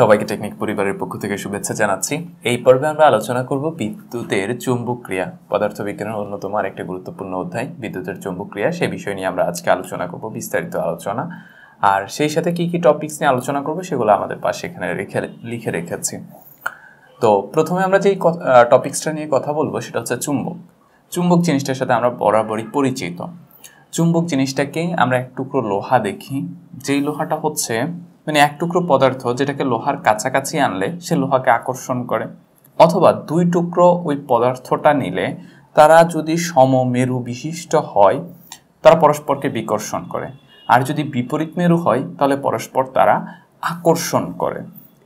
সবাইকে টেকনিক পরিবারের পক্ষ থেকে শুভেচ্ছা জানাচ্ছি এই পর্বে আমরা আলোচনা করব বিদ্যুতের চুম্বক ক্রিয়া পদার্থবিজ্ঞানের অন্যতম আর একটা গুরুত্বপূর্ণ অধ্যায় বিদ্যুতের চুম্বক ক্রিয়া সেই বিষয় নিয়ে আমরা আজকে আলোচনা করব বিস্তারিত আলোচনা আর সেই সাথে কি কি টপিকস নিয়ে আলোচনা করব সেগুলো আমাদের পাশে এখানে রেখে লিখে রেখেছি তো প্রথমে আমরা যেই টপিক্সটা নিয়ে কথা বলবো সেটা হচ্ছে চুম্বক চুম্বক জিনিসটার সাথে আমরা বরাবরই পরিচিত চুম্বক জিনিসটাকে আমরা এক টুকরো লোহা দেখি যেই লোহাটা হচ্ছে মানে এক টুকরো পদার্থ যেটাকে লোহার কাছাকাছি আনলে সে লোহাকে আকর্ষণ করে অথবা দুই টুকরো ওই পদার্থটা নিলে তারা যদি সম মেরু বিশিষ্ট হয় তারা পরস্পরকে বিকর্ষণ করে আর যদি বিপরীত মেরু হয় তাহলে পরস্পর তারা আকর্ষণ করে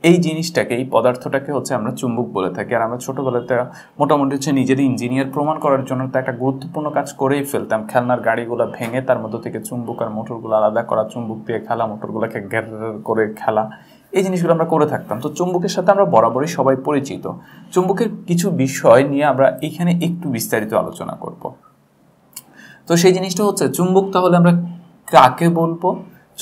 এই জিনিসটাকে এই পদার্থটাকে হচ্ছে আমরা চুম্বক বলে থাকি আর আমরা ছোটোবেলাতে মোটামুটি হচ্ছে নিজের ইঞ্জিনিয়ার প্রমাণ করার জন্য তো একটা গুরুত্বপূর্ণ কাজ করেই ফেলতাম খেলনার গাড়িগুলো ভেঙে তার মধ্যে থেকে চুম্বক আর মোটরগুলো আলাদা করা চুম্বক দিয়ে খেলা মোটরগুলোকে ঘের করে খেলা এই জিনিসগুলো আমরা করে থাকতাম তো চুম্বকের সাথে আমরা বরাবরই সবাই পরিচিত চুম্বকের কিছু বিষয় নিয়ে আমরা এখানে একটু বিস্তারিত আলোচনা করব তো সেই জিনিসটা হচ্ছে চুম্বক তাহলে আমরা কাকে বলবো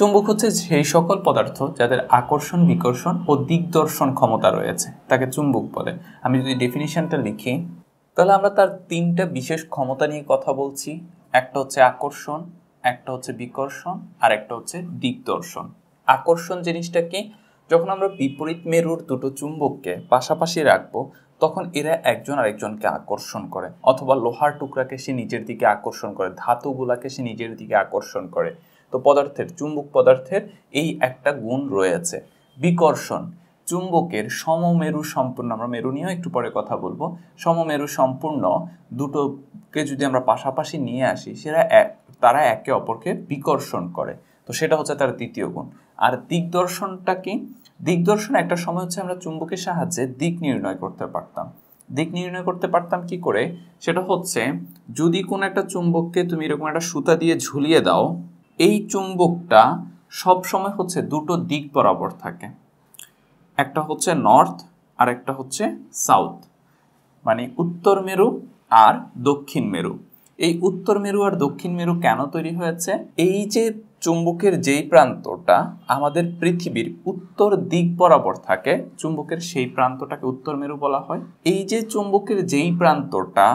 চুম্বক হচ্ছে সেই সকল পদার্থ যাদের আকর্ষণ বিকর্ষণ ও দিগদর্শন ক্ষমতা রয়েছে তাকে চুম্বক বলে আমি যদি ডেফিনিশনটা লিখি তাহলে আমরা তার তিনটা বিশেষ ক্ষমতা নিয়ে কথা বলছি একটা হচ্ছে আকর্ষণ একটা হচ্ছে বিকর্ষণ আর একটা হচ্ছে দিগদর্শন আকর্ষণ জিনিসটা কি যখন আমরা বিপরীত মেরুর দুটো চুম্বককে পাশাপাশি রাখবো তখন এরা একজন আরেকজনকে আকর্ষণ করে অথবা লোহার টুকরাকে সে নিজের দিকে আকর্ষণ করে ধাতুগুলাকে সে নিজের দিকে আকর্ষণ করে তো পদার্থের চুম্বক পদার্থের এই একটা গুণ রয়েছে বিকর্ষণ চুম্বকের সমমেরু সম্পূর্ণ আমরা মেরু নিয়েও একটু পরে কথা বলবো সমমেরু সম্পূর্ণ দুটোকে যদি আমরা পাশাপাশি নিয়ে আসি সেটা তারা একে অপরকে বিকর্ষণ করে তো সেটা হচ্ছে তার দ্বিতীয় গুণ আর দিগদর্শনটা কি দিকদর্শন একটা সময় হচ্ছে আমরা চুম্বকের সাহায্যে দিক নির্ণয় করতে পারতাম দিক নির্ণয় করতে পারতাম কি করে সেটা হচ্ছে যদি কোনো একটা চুম্বককে তুমি এরকম একটা সুতা দিয়ে ঝুলিয়ে দাও এই চুম্বকটা সব সময় হচ্ছে দুটো দিক বরাবর থাকে একটা হচ্ছে নর্থ আর একটা হচ্ছে সাউথ মানে উত্তর মেরু আর দক্ষিণ মেরু এই উত্তর মেরু আর দক্ষিণ মেরু কেন তৈরি হয়েছে এই যে চুম্বকের যেই প্রান্তটা আমাদের পৃথিবীর উত্তর দিক বরাবর থাকে চুম্বকের সেই প্রান্তটাকে উত্তর মেরু বলা হয় এই যে চুম্বকের যেই প্রান্তটা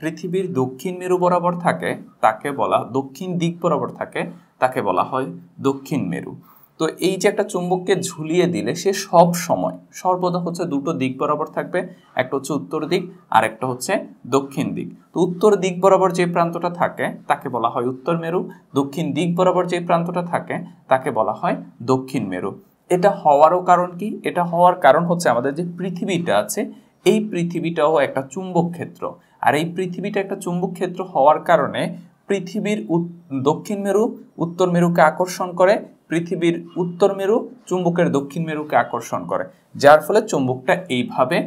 পৃথিবীর দক্ষিণ মেরু বরাবর থাকে তাকে বলা দক্ষিণ দিক বরাবর থাকে তাকে বলা হয় দক্ষিণ মেরু তো এই যে একটা চুম্বককে ঝুলিয়ে দিলে সে সব সময় সর্বদা হচ্ছে দুটো দিক বরাবর থাকবে একটা হচ্ছে উত্তর দিক আর একটা হচ্ছে দক্ষিণ দিক তো উত্তর দিক বরাবর যে প্রান্তটা থাকে তাকে বলা হয় উত্তর মেরু দক্ষিণ দিক বরাবর যে প্রান্তটা থাকে তাকে বলা হয় দক্ষিণ মেরু এটা হওয়ারও কারণ কি এটা হওয়ার কারণ হচ্ছে আমাদের যে পৃথিবীটা আছে এই পৃথিবীটাও একটা চুম্বক ক্ষেত্র আর এই পৃথিবীটা একটা চুম্বক ক্ষেত্র হওয়ার কারণে পৃথিবীর দক্ষিণ মেরু উত্তর মেরুকে আকর্ষণ করে পৃথিবীর উত্তর মেরু চুম্বকের দক্ষিণ মেরুকে আকর্ষণ করে যার ফলে চুম্বকটা এইভাবে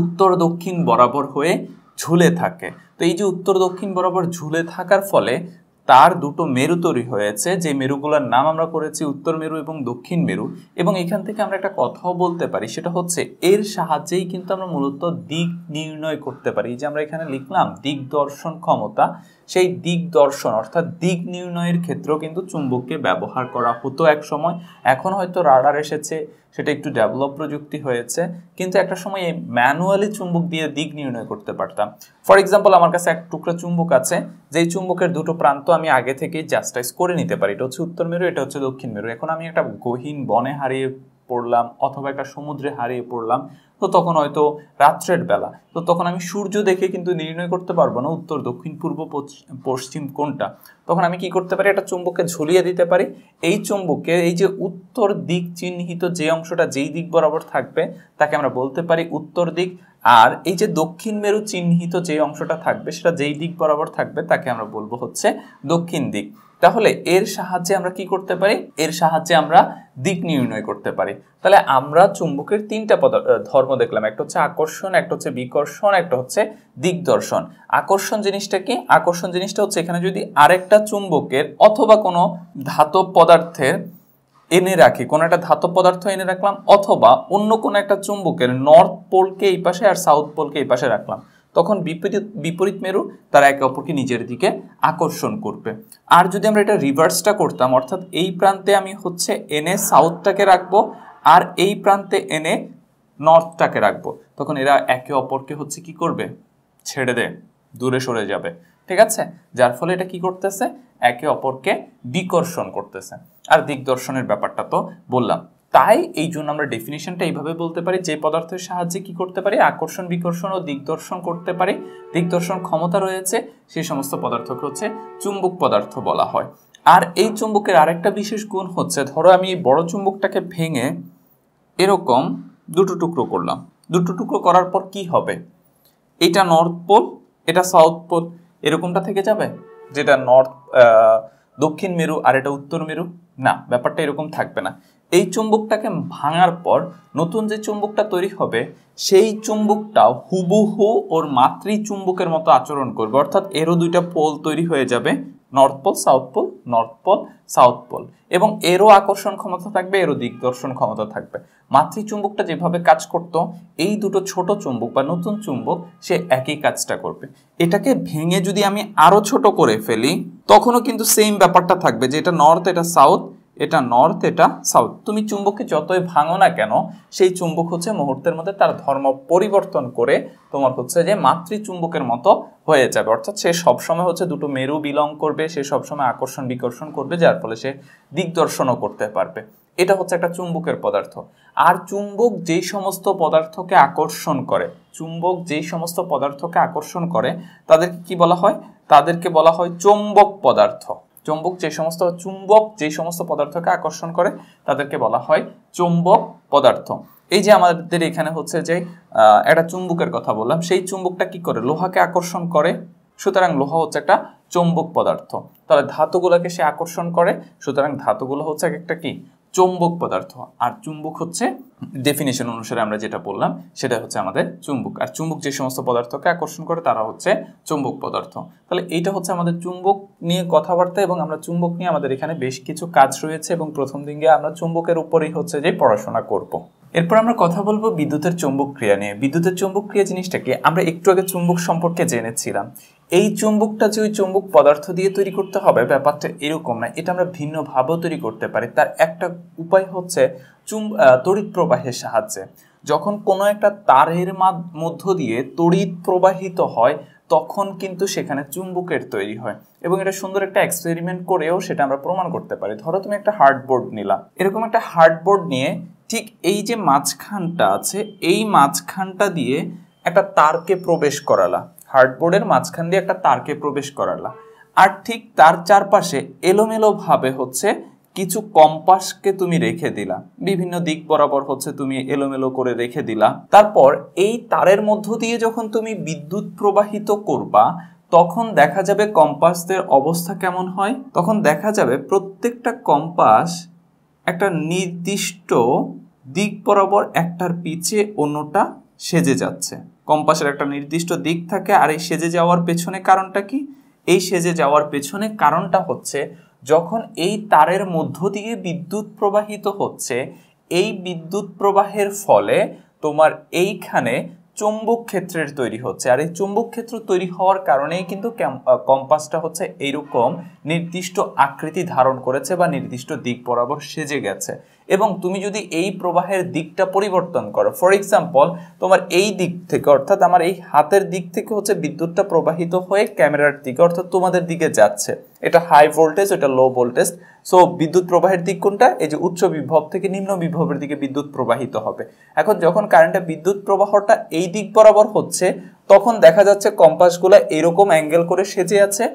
উত্তর দক্ষিণ বরাবর হয়ে ঝুলে থাকে তো এই যে উত্তর দক্ষিণ বরাবর ঝুলে থাকার ফলে তার দুটো মেরু তৈরি হয়েছে যে মেরুগুলোর নাম আমরা করেছি উত্তর মেরু এবং দক্ষিণ মেরু এবং এখান থেকে আমরা একটা কথাও বলতে পারি সেটা হচ্ছে এর সাহায্যেই কিন্তু আমরা মূলত দিক নির্ণয় করতে পারি যে আমরা এখানে লিখলাম দিক দর্শন ক্ষমতা সেই দিক দর্শন অর্থাৎ দিক নির্ণয়ের ক্ষেত্রেও কিন্তু চুম্বককে ব্যবহার করা হতো এক সময় এখন হয়তো রাডার এসেছে সেটা একটু ডেভেলপ প্রযুক্তি হয়েছে কিন্তু একটা সময় এই ম্যানুয়ালি চুম্বক দিয়ে দিক নির্ণয় করতে পারতাম ফর এক্সাম্পল আমার কাছে এক টুকরা চুম্বক আছে যেই চুম্বকের দুটো প্রান্ত আমি আগে থেকেই জাস্টাইজ করে নিতে পারি এটা হচ্ছে উত্তর মেরু এটা হচ্ছে দক্ষিণ মেরু এখন আমি একটা গহীন বনে হারিয়ে পড়লাম অথবা একটা সমুদ্রে হারিয়ে পড়লাম তো তখন হয়তো রাত্রের বেলা তো তখন আমি সূর্য দেখে কিন্তু নির্ণয় করতে পারবো না উত্তর দক্ষিণ পূর্ব পশ্চিম কোনটা তখন আমি কি করতে পারি একটা চুম্বককে ঝুলিয়ে দিতে পারি এই চুম্বককে এই যে উত্তর দিক চিহ্নিত যে অংশটা যেই দিক বরাবর থাকবে তাকে আমরা বলতে পারি উত্তর দিক আর এই যে দক্ষিণ মেরু চিহ্নিত যে অংশটা থাকবে সেটা যেই দিক বরাবর থাকবে তাকে আমরা বলবো হচ্ছে দক্ষিণ দিক তাহলে এর সাহায্যে আমরা কি করতে পারি এর সাহায্যে আমরা দিক নির্ণয় করতে পারি তাহলে আমরা চুম্বকের তিনটা ধর্ম দেখলাম একটা হচ্ছে আকর্ষণ একটা হচ্ছে বিকর্ষণ একটা হচ্ছে দিকদর্শন আকর্ষণ জিনিসটা কি আকর্ষণ জিনিসটা হচ্ছে এখানে যদি আরেকটা চুম্বকের অথবা কোনো ধাতব পদার্থের এনে রাখি কোনো একটা ধাতব পদার্থ এনে রাখলাম অথবা অন্য কোনো একটা চুম্বকের নর্থ পোলকে এই পাশে আর সাউথ পোলকে এই পাশে রাখলাম তখন বিপরীত বিপরীত মেরু তারা একে অপরকে নিজের দিকে আকর্ষণ করবে আর যদি আমরা এটা রিভার্সটা করতাম অর্থাৎ এই প্রান্তে আমি হচ্ছে এনে সাউথটাকে রাখবো আর এই প্রান্তে এনে নর্থটাকে রাখবো তখন এরা একে অপরকে হচ্ছে কি করবে ছেড়ে দে দূরে সরে যাবে ঠিক আছে যার ফলে এটা কি করতেছে একে অপরকে বিকর্ষণ করতেছে আর দিকদর্শনের ব্যাপারটা তো বললাম তাই এই জন্য আমরা ডেফিনেশনটা এইভাবে বলতে পারি যে পদার্থের সাহায্যে কি করতে পারি আকর্ষণ বিকর্ষণ ও দিকদর্শন করতে পারে দিকদর্শন ক্ষমতা রয়েছে সেই সমস্ত পদার্থকে হচ্ছে চুম্বক পদার্থ বলা হয় আর এই চুম্বকের আরেকটা বিশেষ গুণ হচ্ছে ধরো আমি এই বড় চুম্বকটাকে ভেঙে এরকম দুটো টুকরো করলাম দুটো টুকরো করার পর কি হবে এটা নর্থ পোল এটা সাউথ পোল এরকমটা থেকে যাবে যেটা নর্থ দক্ষিণ মেরু আর এটা উত্তর মেরু না ব্যাপারটা এরকম থাকবে না এই চুম্বকটাকে ভাঙার পর নতুন যে চুম্বকটা তৈরি হবে সেই চুম্বকটাও হুবুহু ওর মাতৃ চুম্বকের মতো আচরণ করবে অর্থাৎ এরও দুইটা পোল তৈরি হয়ে যাবে north pole south pole north pole south pole এবং এরও আকর্ষণ ক্ষমতা থাকবে এরও দিগদর্শন ক্ষমতা থাকবে মাতৃ চুম্বকটা যেভাবে কাজ করত এই দুটো ছোট চুম্বক বা নতুন চুম্বক সে একই কাজটা করবে এটাকে ভেঙে যদি আমি আরও ছোট করে ফেলি তখনও কিন্তু সেম ব্যাপারটা থাকবে যে এটা নর্থ এটা সাউথ এটা নর্থ এটা সাউথ তুমি চুম্বককে যতই ভাঙো না কেন সেই চুম্বক হচ্ছে মুহূর্তের মধ্যে তার ধর্ম পরিবর্তন করে তোমার হচ্ছে যে মাতৃ চুম্বকের মতো হয়ে যাবে অর্থাৎ সে সবসময় হচ্ছে দুটো মেরু বিলং করবে সে সবসময় আকর্ষণ বিকর্ষণ করবে যার ফলে সে দিগদর্শনও করতে পারবে এটা হচ্ছে একটা চুম্বকের পদার্থ আর চুম্বক যেই সমস্ত পদার্থকে আকর্ষণ করে চুম্বক যেই সমস্ত পদার্থকে আকর্ষণ করে তাদেরকে কি বলা হয় তাদেরকে বলা হয় চুম্বক পদার্থ চুম্বক যে সমস্ত চুম্বক যে সমস্ত পদার্থকে আকর্ষণ করে তাদেরকে বলা হয় চুম্বক পদার্থ এই যে আমাদের এখানে হচ্ছে যে একটা চুম্বকের কথা বললাম সেই চুম্বকটা কি করে লোহাকে আকর্ষণ করে সুতরাং লোহা হচ্ছে একটা চুম্বক পদার্থ তাহলে ধাতুগুলোকে সে আকর্ষণ করে সুতরাং ধাতুগুলো হচ্ছে একটা কি চৌম্বক পদার্থ আর চুম্বক হচ্ছে ডেফিনেশন অনুসারে আমরা যেটা বললাম সেটা হচ্ছে আমাদের চুম্বক আর চুম্বক যে সমস্ত পদার্থকে আকর্ষণ করে তারা হচ্ছে চুম্বক পদার্থ তাহলে এইটা হচ্ছে আমাদের চুম্বক নিয়ে কথাবার্তা এবং আমরা চুম্বক নিয়ে আমাদের এখানে বেশ কিছু কাজ রয়েছে এবং প্রথম গিয়ে আমরা চুম্বকের উপরেই হচ্ছে যে পড়াশোনা করব। এরপর আমরা কথা বলবো বিদ্যুতের চুম্বক ক্রিয়া নিয়ে বিদ্যুতের চুম্বক ক্রিয়া জিনিসটাকে আমরা একটু আগে চুম্বক সম্পর্কে জেনেছিলাম এই চুম্বকটা যে ওই চুম্বক পদার্থ দিয়ে তৈরি করতে হবে ব্যাপারটা এরকম না এটা আমরা ভিন্নভাবেও তৈরি করতে পারি তার একটা উপায় হচ্ছে চুম তড়িৎ প্রবাহের সাহায্যে যখন কোনো একটা তারের মধ্য দিয়ে তড়িৎ প্রবাহিত হয় তখন কিন্তু সেখানে চুম্বকের তৈরি হয় এবং এটা সুন্দর একটা এক্সপেরিমেন্ট করেও সেটা আমরা প্রমাণ করতে পারি ধরো তুমি একটা হার্ডবোর্ড নিলা এরকম একটা হার্ডবোর্ড নিয়ে ঠিক এই যে মাঝখানটা আছে এই মাঝখানটা দিয়ে একটা তারকে প্রবেশ করালা হার্ডবোর্ডের মাঝখান দিয়ে একটা তারকে প্রবেশ করালা আর ঠিক তার চারপাশে এলোমেলোভাবে হচ্ছে কিছু কম্পাসকে তুমি রেখে দিলা বিভিন্ন দিক বরাবর হচ্ছে তুমি এলোমেলো করে রেখে দিলা তারপর এই তারের মধ্য দিয়ে যখন তুমি বিদ্যুৎ প্রবাহিত করবা তখন দেখা যাবে কম্পাসদের অবস্থা কেমন হয় তখন দেখা যাবে প্রত্যেকটা কম্পাস একটা নির্দিষ্ট দিক বরাবর একটার পিছে অন্যটা সেজে যাচ্ছে কম্পাসের একটা নির্দিষ্ট দিক থাকে আর এই সেজে যাওয়ার পেছনে কারণটা কি এই সেজে যাওয়ার পেছনে কারণটা হচ্ছে যখন এই তারের মধ্য দিয়ে বিদ্যুৎ প্রবাহিত হচ্ছে এই বিদ্যুৎ প্রবাহের ফলে তোমার এইখানে চুম্বক ক্ষেত্রের তৈরি হচ্ছে আর এই চুম্বক ক্ষেত্র তৈরি হওয়ার কারণেই কিন্তু কম্পাসটা হচ্ছে এইরকম নির্দিষ্ট আকৃতি ধারণ করেছে বা নির্দিষ্ট দিক বরাবর সেজে গেছে এবং তুমি যদি এই প্রবাহের দিকটা পরিবর্তন করো ফর এক্সাম্পল তোমার এই দিক থেকে অর্থাৎ আমার এই হাতের দিক থেকে হচ্ছে বিদ্যুৎটা প্রবাহিত হয়ে ক্যামেরার দিকে অর্থাৎ তোমাদের দিকে যাচ্ছে এটা হাই ভোল্টেজ এটা লো ভোল্টেজ সো বিদ্যুৎ প্রবাহের দিক কোনটা এই যে উচ্চ বিভব থেকে নিম্ন বিভবের দিকে বিদ্যুৎ প্রবাহিত হবে এখন যখন কারেন্টের বিদ্যুৎ প্রবাহটা এই দিক বরাবর হচ্ছে তখন দেখা যাচ্ছে কম্পাসগুলো এরকম অ্যাঙ্গেল করে সেজে আছে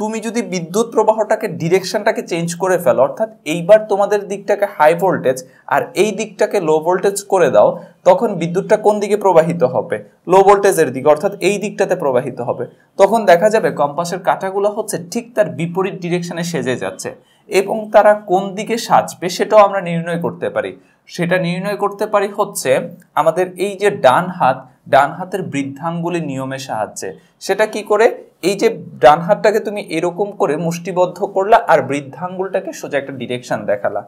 তুমি যদি বিদ্যুৎ প্রবাহটাকে ডিরেকশনটাকে চেঞ্জ করে ফেলো অর্থাৎ এইবার তোমাদের দিকটাকে হাই ভোল্টেজ আর এই দিকটাকে লো ভোল্টেজ করে দাও তখন বিদ্যুৎটা কোন দিকে প্রবাহিত হবে লো ভোল্টেজের দিকে অর্থাৎ এই দিকটাতে প্রবাহিত হবে তখন দেখা যাবে কম্পাসের কাঁটাগুলো হচ্ছে ঠিক তার বিপরীত ডিরেকশনে সেজে যাচ্ছে এবং তারা কোন দিকে সাজবে সেটাও আমরা নির্ণয় করতে পারি সেটা নির্ণয় করতে পারি হচ্ছে আমাদের এই যে ডান হাত ডান হাতের বৃদ্ধাঙ্গুলি নিয়মের সাহায্যে সেটা কি করে এই যে ডান হাতটাকে তুমি এরকম করে মুষ্টিবদ্ধ করলা আর বৃদ্ধাঙ্গুলটাকে সোজা একটা ডিরেকশন দেখালা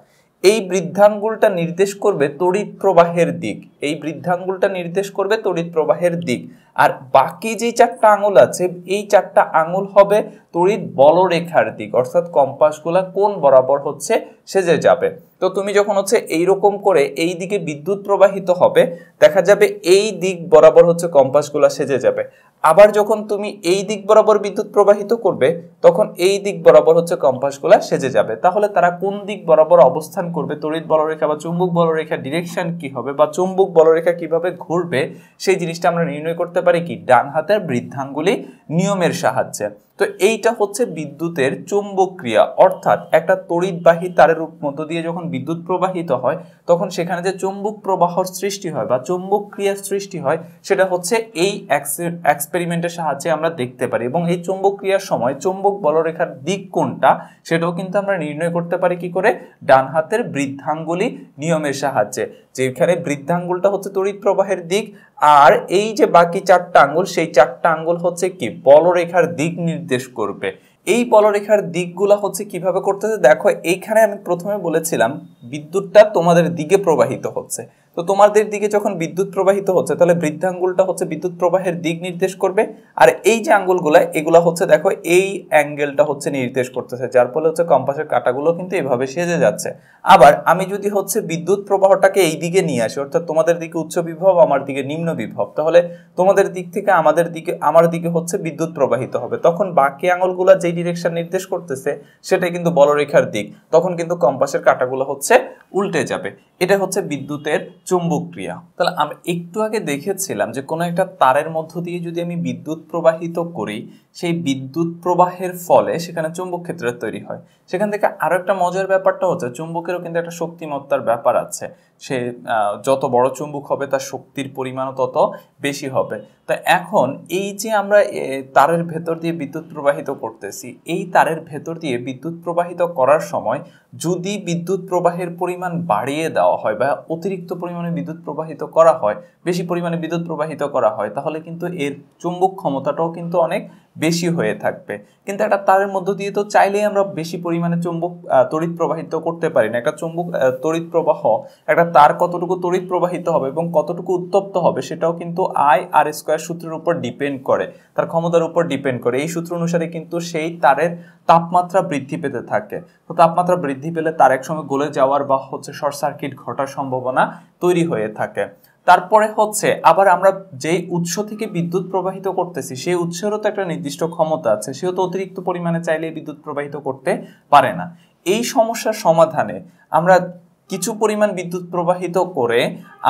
এই বৃদ্ধাঙ্গুলটা নির্দেশ করবে তড়িৎ প্রবাহের দিক এই বৃদ্ধাঙ্গুলটা নির্দেশ করবে তড়িৎ প্রবাহের দিক আর বাকি যে চারটা আঙুল আছে এই চারটা আঙুল হবে তড়িৎ বলরেখার দিক অর্থাৎ কম্পাসগুলা কোন বরাবর হচ্ছে সেজে যাবে তো তুমি যখন হচ্ছে এই রকম করে এই দিকে বিদ্যুৎ প্রবাহিত হবে দেখা যাবে এই দিক বরাবর হচ্ছে কম্পাসগুলো সেজে যাবে আবার যখন তুমি এই দিক বরাবর বিদ্যুৎ প্রবাহিত করবে তখন এই দিক বরাবর হচ্ছে কম্পাসগুলা সেজে যাবে তাহলে তারা কোন দিক বরাবর অবস্থান করবে তড়িৎ বলরেখা বা চুম্বক বলরেখা ডিরেকশন কি হবে বা চুম্বক বলরেখা কিভাবে ঘুরবে সেই জিনিসটা আমরা নির্ণয় করতে পারি কি ডান হাতের বৃদ্ধাঙ্গুলি নিয়মের সাহায্যে তো এইটা হচ্ছে বিদ্যুতের চুম্বক্রিয়া অর্থাৎ একটা তড়িৎবাহী তারের মধ্য দিয়ে যখন বিদ্যুৎ প্রবাহিত হয় তখন সেখানে যে চুম্বক প্রবাহর সৃষ্টি হয় বা চুম্বক ক্রিয়ার সৃষ্টি হয় সেটা হচ্ছে এই এক্সপেরিমেন্টের সাহায্যে আমরা দেখতে পারি এবং এই চুম্বক ক্রিয়ার সময় চুম্বক বলরেখার দিক কোনটা সেটাও কিন্তু আমরা নির্ণয় করতে পারি কি করে ডান হাতের বৃদ্ধাঙ্গুলি নিয়মের সাহায্যে যেখানে বৃদ্ধাঙ্গুলটা হচ্ছে তড়িৎ প্রবাহের দিক আর এই যে বাকি চারটা আঙ্গুল সেই চারটা আঙ্গুল হচ্ছে কি বলরেখার দিক নির্দেশ করবে এই বলরেখার দিকগুলা হচ্ছে কিভাবে করতেছে দেখো এইখানে আমি প্রথমে বলেছিলাম বিদ্যুৎটা তোমাদের দিকে প্রবাহিত হচ্ছে তো তোমাদের দিকে যখন বিদ্যুৎ প্রবাহিত হচ্ছে তাহলে বৃদ্ধাঙ্গুলটা হচ্ছে বিদ্যুৎ প্রবাহের দিক নির্দেশ করবে আর এই যে আঙ্গুলগুলো এগুলো হচ্ছে দেখো এই অ্যাঙ্গেলটা হচ্ছে নির্দেশ করতেছে যার ফলে হচ্ছে কম্পাসের কাটাগুলো কিন্তু এভাবে সেজে যাচ্ছে আবার আমি যদি হচ্ছে বিদ্যুৎ প্রবাহটাকে এই দিকে নিয়ে আসি অর্থাৎ তোমাদের দিকে উচ্চ বিভব আমার দিকে নিম্ন বিভব তাহলে তোমাদের দিক থেকে আমাদের দিকে আমার দিকে হচ্ছে বিদ্যুৎ প্রবাহিত হবে তখন বাকি আঙুলগুলো যেই ডিরেকশন নির্দেশ করতেছে সেটা কিন্তু বলরেখার দিক তখন কিন্তু কম্পাসের কাটাগুলো হচ্ছে উল্টে যাবে এটা হচ্ছে বিদ্যুতের চুম্বক ক্রিয়া তাহলে আমি একটু আগে দেখেছিলাম যে কোনো একটা তারের মধ্য দিয়ে যদি আমি বিদ্যুৎ প্রবাহিত করি সেই বিদ্যুৎ প্রবাহের ফলে সেখানে চুম্বক ক্ষেত্র তৈরি হয় সেখান থেকে আরও একটা মজার ব্যাপারটা হচ্ছে চুম্বকেরও কিন্তু একটা শক্তিমত্তার ব্যাপার আছে সে যত বড় চুম্বক হবে তার শক্তির পরিমাণও তত বেশি হবে তো এখন এই যে আমরা তারের ভেতর দিয়ে বিদ্যুৎ প্রবাহিত করতেছি এই তারের ভেতর দিয়ে বিদ্যুৎ প্রবাহিত করার সময় যদি বিদ্যুৎ প্রবাহের পরিমাণ বাড়িয়ে দেওয়া হয় বা অতিরিক্ত পরিমাণে বিদ্যুৎ প্রবাহিত করা হয় বেশি পরিমাণে বিদ্যুৎ প্রবাহিত করা হয় তাহলে কিন্তু এর চুম্বক ক্ষমতাটাও কিন্তু অনেক বেশি হয়ে থাকবে কিন্তু একটা তারের মধ্য দিয়ে তো চাইলেই আমরা বেশি পরিমাণে চুম্বক তড়িৎ প্রবাহিত করতে পারি না একটা চুম্বক তড়িৎ প্রবাহ একটা তার কতটুকু তড়িৎ প্রবাহিত হবে এবং কতটুকু উত্তপ্ত হবে সেটাও কিন্তু আই আর স্কোয়ার সূত্রের উপর ডিপেন্ড করে তার ক্ষমতার উপর ডিপেন্ড করে এই সূত্র অনুসারে কিন্তু সেই তারের তাপমাত্রা বৃদ্ধি পেতে থাকে তো তাপমাত্রা বৃদ্ধি পেলে তার এক সময় গলে যাওয়ার বা হচ্ছে শর্ট সার্কিট ঘটার সম্ভাবনা তৈরি হয়ে থাকে তারপরে হচ্ছে আবার আমরা যে উৎস থেকে বিদ্যুৎ প্রবাহিত করতেছি সেই উৎসেরও তো একটা নির্দিষ্ট ক্ষমতা আছে সেও তো অতিরিক্ত পরিমাণে চাইলে বিদ্যুৎ প্রবাহিত করতে পারে না এই সমস্যার সমাধানে আমরা কিছু পরিমাণ বিদ্যুৎ প্রবাহিত করে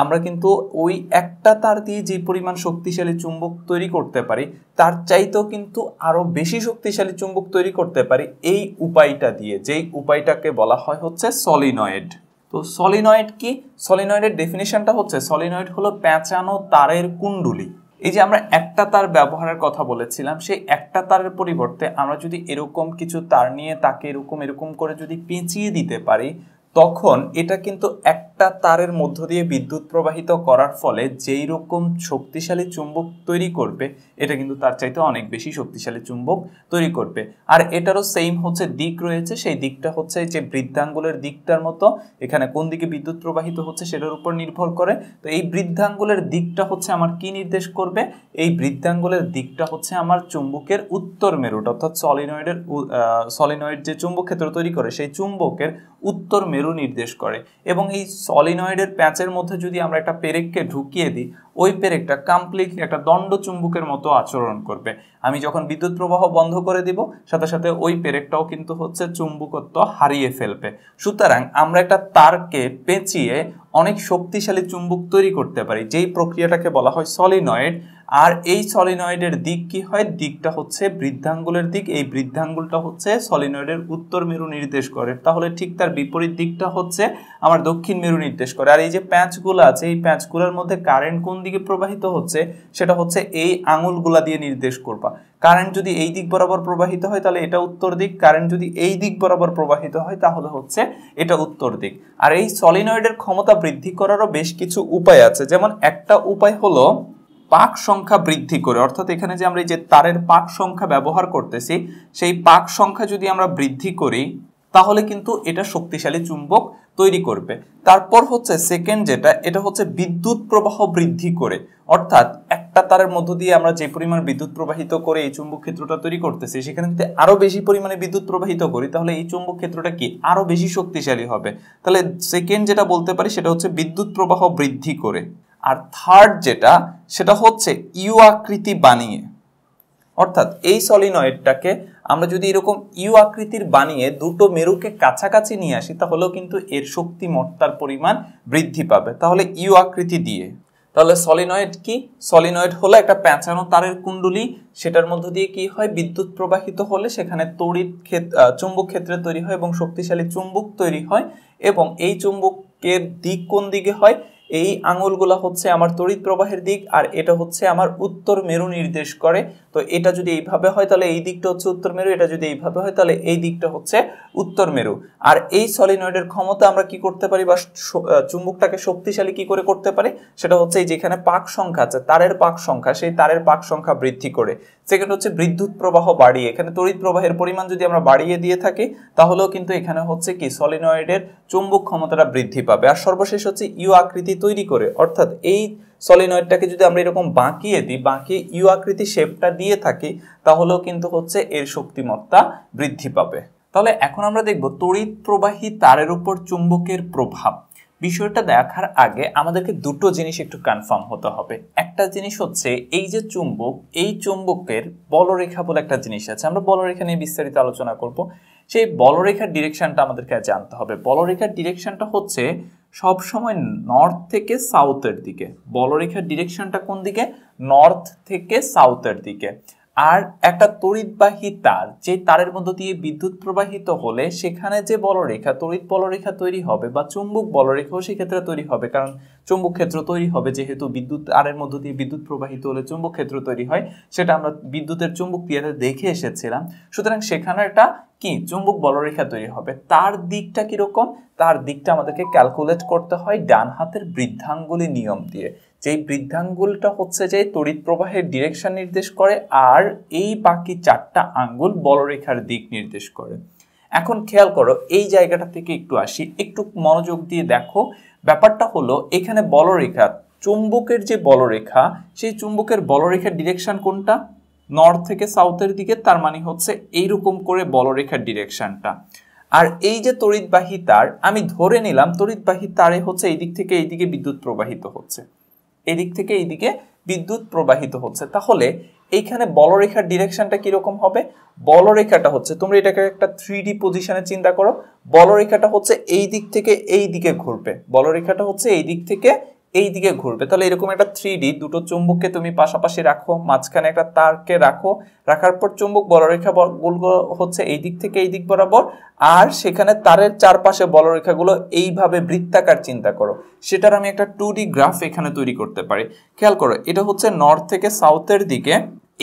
আমরা কিন্তু ওই একটা তার দিয়ে যে পরিমাণ শক্তিশালী চুম্বক তৈরি করতে পারি তার চাইতেও কিন্তু আরও বেশি শক্তিশালী চুম্বক তৈরি করতে পারি এই উপায়টা দিয়ে যেই উপায়টাকে বলা হয় হচ্ছে সলিনয়েড তো সলিনয়েড কি সলিনয়েডের ডেফিনিশনটা হচ্ছে সলিনয়েড হলো প্যাঁচানো তারের কুণ্ডুলি এই যে আমরা একটা তার ব্যবহারের কথা বলেছিলাম সেই একটা তারের পরিবর্তে আমরা যদি এরকম কিছু তার নিয়ে তাকে এরকম এরকম করে যদি পেঁচিয়ে দিতে পারি তখন এটা কিন্তু এক একটা তারের মধ্য দিয়ে বিদ্যুৎ প্রবাহিত করার ফলে যেই রকম শক্তিশালী চুম্বক তৈরি করবে এটা কিন্তু তার চাইতে অনেক বেশি শক্তিশালী চুম্বক তৈরি করবে আর এটারও সেম হচ্ছে দিক রয়েছে সেই দিকটা হচ্ছে যে বৃদ্ধাঙ্গুলের দিকটার মতো এখানে কোন দিকে বিদ্যুৎ প্রবাহিত হচ্ছে সেটার উপর নির্ভর করে তো এই বৃদ্ধাঙ্গুলের দিকটা হচ্ছে আমার কি নির্দেশ করবে এই বৃদ্ধাঙ্গুলের দিকটা হচ্ছে আমার চুম্বকের উত্তর মেরুট অর্থাৎ সলিনয়েডের সলিনয়েড যে চুম্বক ক্ষেত্র তৈরি করে সেই চুম্বকের উত্তর মেরু নির্দেশ করে এবং এই সলিনয়েডের প্যাচের মধ্যে যদি আমরা একটা পেরেককে ঢুকিয়ে দিই ওই পেরেকটা কমপ্লিটলি একটা দণ্ড চুম্বকের মতো আচরণ করবে আমি যখন বিদ্যুৎ প্রবাহ বন্ধ করে দিব সাথে সাথে ওই পেরেকটাও কিন্তু হচ্ছে চুম্বকত্ব হারিয়ে ফেলবে সুতরাং আমরা একটা তারকে পেঁচিয়ে অনেক শক্তিশালী চুম্বক তৈরি করতে পারি যেই প্রক্রিয়াটাকে বলা হয় সলিনয়েড আর এই সলিনয়েডের দিক কি হয় দিকটা হচ্ছে বৃদ্ধাঙ্গুলের দিক এই বৃদ্ধাঙ্গুলটা হচ্ছে সলিনয়েডের উত্তর মেরু নির্দেশ করে তাহলে ঠিক তার বিপরীত দিকটা হচ্ছে আমার দক্ষিণ মেরু নির্দেশ করে আর এই যে প্যাঁচগুলো আছে এই প্যাঁচগুলোর মধ্যে কারেন্ট কোন দিকে প্রবাহিত হচ্ছে সেটা হচ্ছে এই আঙুলগুলা দিয়ে নির্দেশ করবা কারেন্ট যদি এই দিক বরাবর প্রবাহিত হয় তাহলে এটা উত্তর দিক কারেন্ট যদি এই দিক বরাবর প্রবাহিত হয় তাহলে হচ্ছে এটা উত্তর দিক আর এই সলিনয়েডের ক্ষমতা বৃদ্ধি করারও বেশ কিছু উপায় আছে যেমন একটা উপায় হলো পাক সংখ্যা বৃদ্ধি করে অর্থাৎ এখানে যে আমরা এই যে তারের পাক সংখ্যা ব্যবহার করতেছি সেই পাক সংখ্যা যদি আমরা বৃদ্ধি করি তাহলে কিন্তু এটা শক্তিশালী চুম্বক তৈরি করবে তারপর হচ্ছে সেকেন্ড যেটা এটা হচ্ছে বিদ্যুৎ প্রবাহ বৃদ্ধি করে অর্থাৎ একটা তারের মধ্য দিয়ে আমরা যে পরিমাণ বিদ্যুৎ প্রবাহিত করে এই চুম্বক ক্ষেত্রটা তৈরি করতেছি সেখানে যদি আরও বেশি পরিমাণে বিদ্যুৎ প্রবাহিত করি তাহলে এই চুম্বক ক্ষেত্রটা কি আরও বেশি শক্তিশালী হবে তাহলে সেকেন্ড যেটা বলতে পারি সেটা হচ্ছে বিদ্যুৎ প্রবাহ বৃদ্ধি করে আর থার্ড যেটা সেটা হচ্ছে ইউ আকৃতি বানিয়ে অর্থাৎ এই সলিনয়েডটাকে আমরা যদি এরকম ইউ আকৃতির বানিয়ে দুটো মেরুকে কাছাকাছি নিয়ে আসি তাহলেও কিন্তু এর শক্তি মত্তার পরিমাণ বৃদ্ধি পাবে তাহলে ইউ আকৃতি দিয়ে তাহলে সলিনয়েড কি সলিনয়েড হলো একটা প্যাঁচানো তারের কুণ্ডলি সেটার মধ্য দিয়ে কি হয় বিদ্যুৎ প্রবাহিত হলে সেখানে তড়িৎ চুম্বক ক্ষেত্রে তৈরি হয় এবং শক্তিশালী চুম্বক তৈরি হয় এবং এই চুম্বকের দিক কোন দিকে হয় এই আঙুলগুলো হচ্ছে আমার তড়িৎ প্রবাহের দিক আর এটা হচ্ছে আমার উত্তর মেরু নির্দেশ করে তো এটা যদি এইভাবে হয় তাহলে এই দিকটা হচ্ছে উত্তর মেরু এটা যদি এইভাবে হয় তাহলে এই দিকটা হচ্ছে উত্তর মেরু আর এই সলিনয়েডের ক্ষমতা আমরা কি করতে পারি বা চুম্বকটাকে শক্তিশালী কি করে করতে পারি সেটা হচ্ছে এই যেখানে পাক সংখ্যা আছে তারের পাক সংখ্যা সেই তারের পাক সংখ্যা বৃদ্ধি করে সেকেন্ড হচ্ছে বিদ্যুৎ প্রবাহ বাড়িয়ে এখানে তড়িৎ প্রবাহের পরিমাণ যদি আমরা বাড়িয়ে দিয়ে থাকি তাহলেও কিন্তু এখানে হচ্ছে কি সলিনয়েডের চুম্বক ক্ষমতাটা বৃদ্ধি পাবে আর সর্বশেষ হচ্ছে ইউ আকৃতি তৈরি করে অর্থাৎ এই সলিনয়েডটাকে যদি আমরা এরকম বাঁকিয়ে দিই বাঁকিয়ে ইউ আকৃতি শেপটা দিয়ে থাকি তাহলেও কিন্তু হচ্ছে এর শক্তিমত্তা বৃদ্ধি পাবে তাহলে এখন আমরা দেখব তড়িৎ প্রবাহী তারের উপর চুম্বকের প্রভাব বিষয়টা দেখার আগে আমাদেরকে দুটো জিনিস একটু কনফার্ম হতে হবে একটা জিনিস হচ্ছে এই যে চুম্বক এই চুম্বকের বলরেখা বলে একটা জিনিস আছে আমরা বলরেখা নিয়ে বিস্তারিত আলোচনা করব সেই বলরেখার ডিরেকশনটা আমাদেরকে জানতে হবে বলরেখার ডিরেকশনটা হচ্ছে সব সময় নর্থ থেকে সাউথের দিকে বলরেখার ডিরেকশনটা কোন দিকে নর্থ থেকে সাউথের দিকে আর একটা তড়িৎবাহী তার যে তারের মধ্য দিয়ে বিদ্যুৎ প্রবাহিত হলে সেখানে যে বলরেখা তড়িৎ বলরেখা তৈরি হবে বা চুম্বক বলরেখাও সেক্ষেত্রে তৈরি হবে কারণ চুম্বক ক্ষেত্র তৈরি হবে যেহেতু বিদ্যুৎ তারের মধ্য দিয়ে বিদ্যুৎ প্রবাহিত হলে চুম্বক ক্ষেত্র তৈরি হয় সেটা আমরা বিদ্যুতের চুম্বক ক্রিয়াতে দেখে এসেছিলাম সুতরাং সেখানে একটা কি চুম্বক বলরেখা তৈরি হবে তার দিকটা কীরকম তার দিকটা আমাদেরকে ক্যালকুলেট করতে হয় ডান হাতের বৃদ্ধাঙ্গুলি নিয়ম দিয়ে যেই বৃদ্ধাঙ্গুলটা হচ্ছে যে তড়িৎ প্রবাহের ডিরেকশন নির্দেশ করে আর এই বাকি চারটা আঙ্গুল বলরেখার দিক নির্দেশ করে এখন খেয়াল করো এই জায়গাটা থেকে একটু আসি একটু মনোযোগ দিয়ে দেখো ব্যাপারটা হলো এখানে বলরেখা চুম্বকের যে বলরেখা সেই চুম্বকের বলরেখার ডিরেকশন কোনটা নর্থ থেকে সাউথের দিকে তার মানে হচ্ছে এইরকম করে বলরেখার ডিরেকশনটা আর এই যে তড়িৎবাহী তার আমি ধরে নিলাম তড়িৎবাহী তারে হচ্ছে এই দিক থেকে এই দিকে বিদ্যুৎ প্রবাহিত হচ্ছে এদিক থেকে এইদিকে বিদ্যুৎ প্রবাহিত হচ্ছে তাহলে এইখানে বলরেখার ডিরেকশনটা কীরকম হবে বলরেখাটা হচ্ছে তোমরা এটাকে একটা থ্রি ডি পজিশনে চিন্তা করো বলরেখাটা হচ্ছে এই দিক থেকে এই দিকে ঘুরবে বলরেখাটা হচ্ছে এই দিক থেকে এই দিকে ঘুরবে তাহলে এরকম একটা থ্রি দুটো চুম্বককে তুমি পাশাপাশি রাখো মাঝখানে একটা তারকে রাখো রাখার পর চুম্বক বলরেখা গুলো হচ্ছে এই দিক থেকে এই দিক বরাবর আর সেখানে তারের চারপাশে বলরেখাগুলো এইভাবে বৃত্তাকার চিন্তা করো সেটার আমি একটা টু গ্রাফ এখানে তৈরি করতে পারি খেয়াল করো এটা হচ্ছে নর্থ থেকে সাউথের দিকে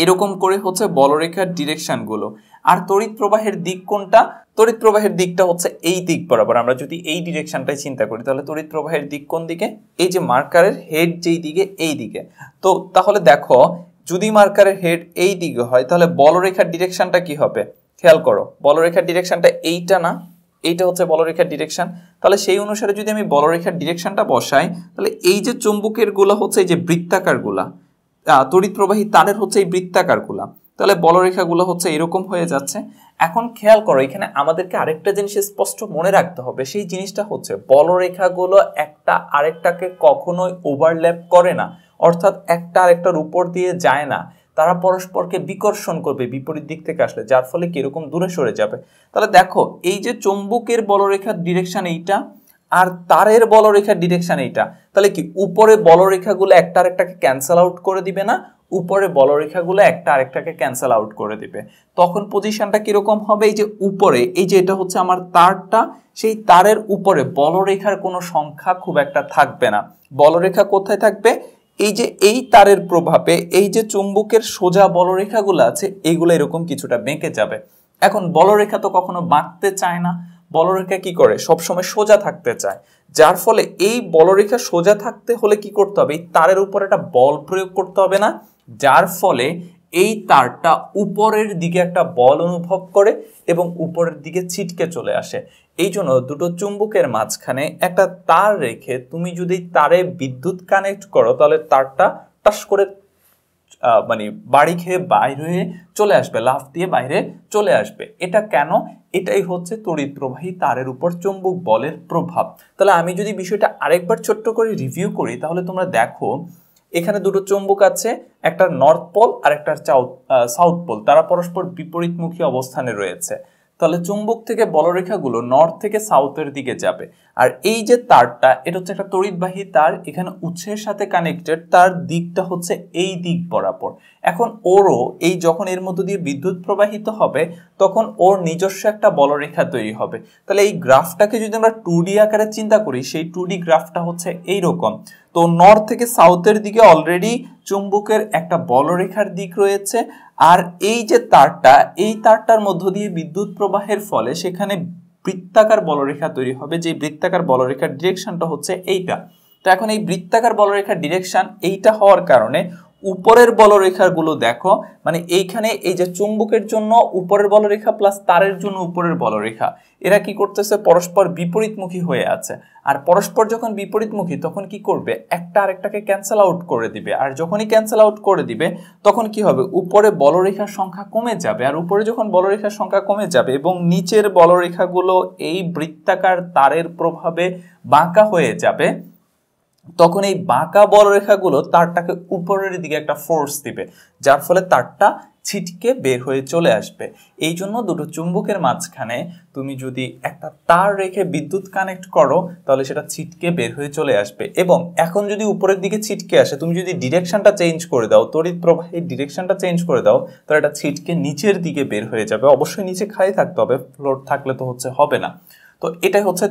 এরকম করে হচ্ছে বলরেখার ডিরেকশনগুলো আর তড়িৎ প্রবাহের দিক কোনটা তড়িৎ প্রবাহের দিকটা হচ্ছে এই দিক বরাবর আমরা যদি এই ডিরেকশনটাই চিন্তা করি তাহলে তড়িৎ প্রবাহের দিক কোন দিকে এই যে মার্কারের হেড যেই দিকে এই দিকে তো তাহলে দেখো যদি মার্কারের হেড এই দিকে হয় তাহলে বলরেখার ডিরেকশনটা কি হবে খেয়াল করো বলরেখার ডিরেকশনটা এইটা না এইটা হচ্ছে বলরেখার ডিরেকশন তাহলে সেই অনুসারে যদি আমি বলরেখার ডিরেকশনটা বসাই তাহলে এই যে চুম্বকের গুলা হচ্ছে এই যে বৃত্তাকার গুলা তড়িৎ প্রবাহী তারের হচ্ছে এই বৃত্তাকার গুলা তাহলে বলরেখাগুলো হচ্ছে এরকম হয়ে যাচ্ছে এখন খেয়াল করো এখানে আমাদেরকে আরেকটা জিনিস স্পষ্ট মনে রাখতে হবে সেই জিনিসটা হচ্ছে বলরেখাগুলো একটা আরেকটাকে কখনোই ওভারল্যাপ করে না অর্থাৎ একটা আরেকটার উপর দিয়ে যায় না তারা পরস্পরকে বিকর্ষণ করবে বিপরীত দিক থেকে আসলে যার ফলে কীরকম দূরে সরে যাবে তাহলে দেখো এই যে চম্বুকের বলরেখার ডিরেকশান এইটা আর তারের বলরেখার ডিরেকশান এইটা তাহলে কি উপরে বলরেখাগুলো একটা আরেকটাকে ক্যান্সেল আউট করে দিবে না উপরে বলরেখাগুলো একটা আরেকটাকে ক্যান্সেল আউট করে দিবে তখন পজিশনটা কীরকম হবে এই যে উপরে এই যে এটা হচ্ছে আমার তারটা সেই তারের উপরে বলরেখার কোনো সংখ্যা খুব একটা থাকবে না বলরেখা কোথায় থাকবে এই যে এই তারের প্রভাবে এই যে চুম্বকের সোজা বলরেখাগুলো আছে এইগুলো এরকম কিছুটা বেঁকে যাবে এখন বলরেখা তো কখনো বাঁকতে চায় না বলরেখা কি করে সবসময় সোজা থাকতে চায় যার ফলে এই বলরেখা সোজা থাকতে হলে কি করতে হবে এই তারের উপর একটা বল প্রয়োগ করতে হবে না যার ফলে এই তারটা উপরের দিকে একটা বল অনুভব করে এবং উপরের দিকে ছিটকে চলে আসে এই জন্য দুটো চুম্বকের মাঝখানে একটা তার রেখে তুমি যদি তারে বিদ্যুৎ কানেক্ট করো তাহলে তারটা টাস করে মানে বাড়ি খেয়ে বাইরে হয়ে চলে আসবে লাফ দিয়ে বাইরে চলে আসবে এটা কেন এটাই হচ্ছে তড়িৎপ্রবাহী তারের উপর চুম্বক বলের প্রভাব তাহলে আমি যদি বিষয়টা আরেকবার ছোট্ট করে রিভিউ করি তাহলে তোমরা দেখো এখানে দুটো চুম্বক আছে একটা নর্থ পোল আর একটা সাউথ পোল তারা পরস্পর বিপরীতমুখী অবস্থানে রয়েছে তাহলে চুম্বক থেকে বলরেখাগুলো নর্থ থেকে সাউথের দিকে যাবে আর এই যে তারটা এটা হচ্ছে একটা তড়িৎবাহী তার এখানে উৎসের সাথে কানেক্টেড তার দিকটা হচ্ছে এই দিক বরাবর এখন ওরও এই যখন এর মধ্য দিয়ে বিদ্যুৎ প্রবাহিত হবে তখন ওর নিজস্ব একটা বলরেখা তৈরি হবে তাহলে এই গ্রাফটাকে যদি আমরা টু ডি আকারে চিন্তা করি সেই টু ডি গ্রাফটা হচ্ছে এই রকম তো নর্থ থেকে সাউথের দিকে অলরেডি চুম্বকের একটা বলরেখার দিক রয়েছে আর এই যে তারটা এই তারটার মধ্য দিয়ে বিদ্যুৎ প্রবাহের ফলে সেখানে বৃত্তাকার বলরেখা তৈরি হবে যে বৃত্তাকার বলরেখার ডিরেকশনটা হচ্ছে এইটা তো এখন এই বৃত্তাকার বলরেখার ডিরেকশন এইটা হওয়ার কারণে উপরের বলরেখাগুলো দেখো মানে এইখানে এই যে চুম্বকের জন্য উপরের বলরেখা প্লাস তারের জন্য উপরের বলরেখা এরা কি করতেছে পরস্পর বিপরীতমুখী হয়ে আছে আর পরস্পর যখন বিপরীতমুখী তখন কি করবে একটা আরেকটাকে ক্যান্সেল আউট করে দিবে আর যখনই ক্যান্সেল আউট করে দিবে তখন কি হবে উপরে বলরেখার সংখ্যা কমে যাবে আর উপরে যখন বলরেখার সংখ্যা কমে যাবে এবং নিচের বলরেখাগুলো এই বৃত্তাকার তারের প্রভাবে বাঁকা হয়ে যাবে তখন এই বাঁকা বলরেখাগুলো তারটাকে উপরের দিকে একটা ফোর্স দিবে যার ফলে তারটা ছিটকে বের হয়ে চলে আসবে এই জন্য দুটো চুম্বকের মাঝখানে তুমি যদি একটা তার রেখে বিদ্যুৎ কানেক্ট করো তাহলে সেটা ছিটকে বের হয়ে চলে আসবে এবং এখন যদি উপরের দিকে ছিটকে আসে তুমি যদি ডিরেকশনটা চেঞ্জ করে দাও তড়িৎ প্রবাহের ডিরেকশনটা চেঞ্জ করে দাও তাহলে এটা ছিটকে নিচের দিকে বের হয়ে যাবে অবশ্যই নিচে খালি থাকতে হবে ফ্লোর থাকলে তো হচ্ছে হবে না তো এটাই হচ্ছে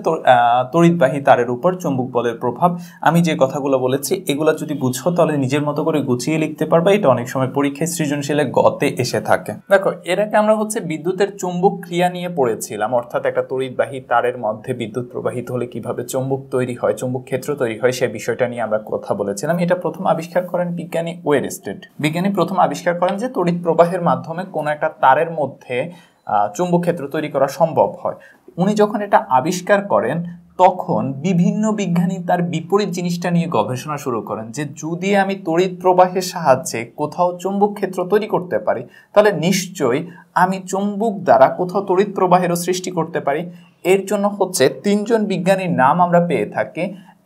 তড়িৎবাহী তারের উপর চুম্বক বলের প্রভাব আমি যে কথাগুলো বলেছি এগুলো যদি বুঝো তাহলে নিজের মতো করে গুছিয়ে লিখতে পারবে এটা অনেক সময় পরীক্ষায় সৃজনশীলে গতে এসে থাকে দেখো এর আগে আমরা হচ্ছে বিদ্যুতের চুম্বক ক্রিয়া নিয়ে পড়েছিলাম অর্থাৎ একটা তড়িৎবাহী তারের মধ্যে বিদ্যুৎ প্রবাহিত হলে কিভাবে চুম্বক তৈরি হয় চুম্বক ক্ষেত্র তৈরি হয় সেই বিষয়টা নিয়ে আমরা কথা বলেছিলাম এটা প্রথম আবিষ্কার করেন বিজ্ঞানী ওয়েরস্টেড বিজ্ঞানী প্রথম আবিষ্কার করেন যে তড়িৎ প্রবাহের মাধ্যমে কোনো একটা তারের মধ্যে চুম্বক ক্ষেত্র তৈরি করা সম্ভব হয় উনি যখন এটা আবিষ্কার করেন তখন বিভিন্ন বিজ্ঞানী তার বিপরীত জিনিসটা নিয়ে গবেষণা শুরু করেন যে যদি আমি তড়িৎ প্রবাহের সাহায্যে কোথাও চুম্বক ক্ষেত্র তৈরি করতে পারি তাহলে নিশ্চয়ই আমি চুম্বক দ্বারা কোথাও তড়িৎ প্রবাহেরও সৃষ্টি করতে পারি এর জন্য হচ্ছে তিনজন বিজ্ঞানীর নাম আমরা পেয়ে থাকি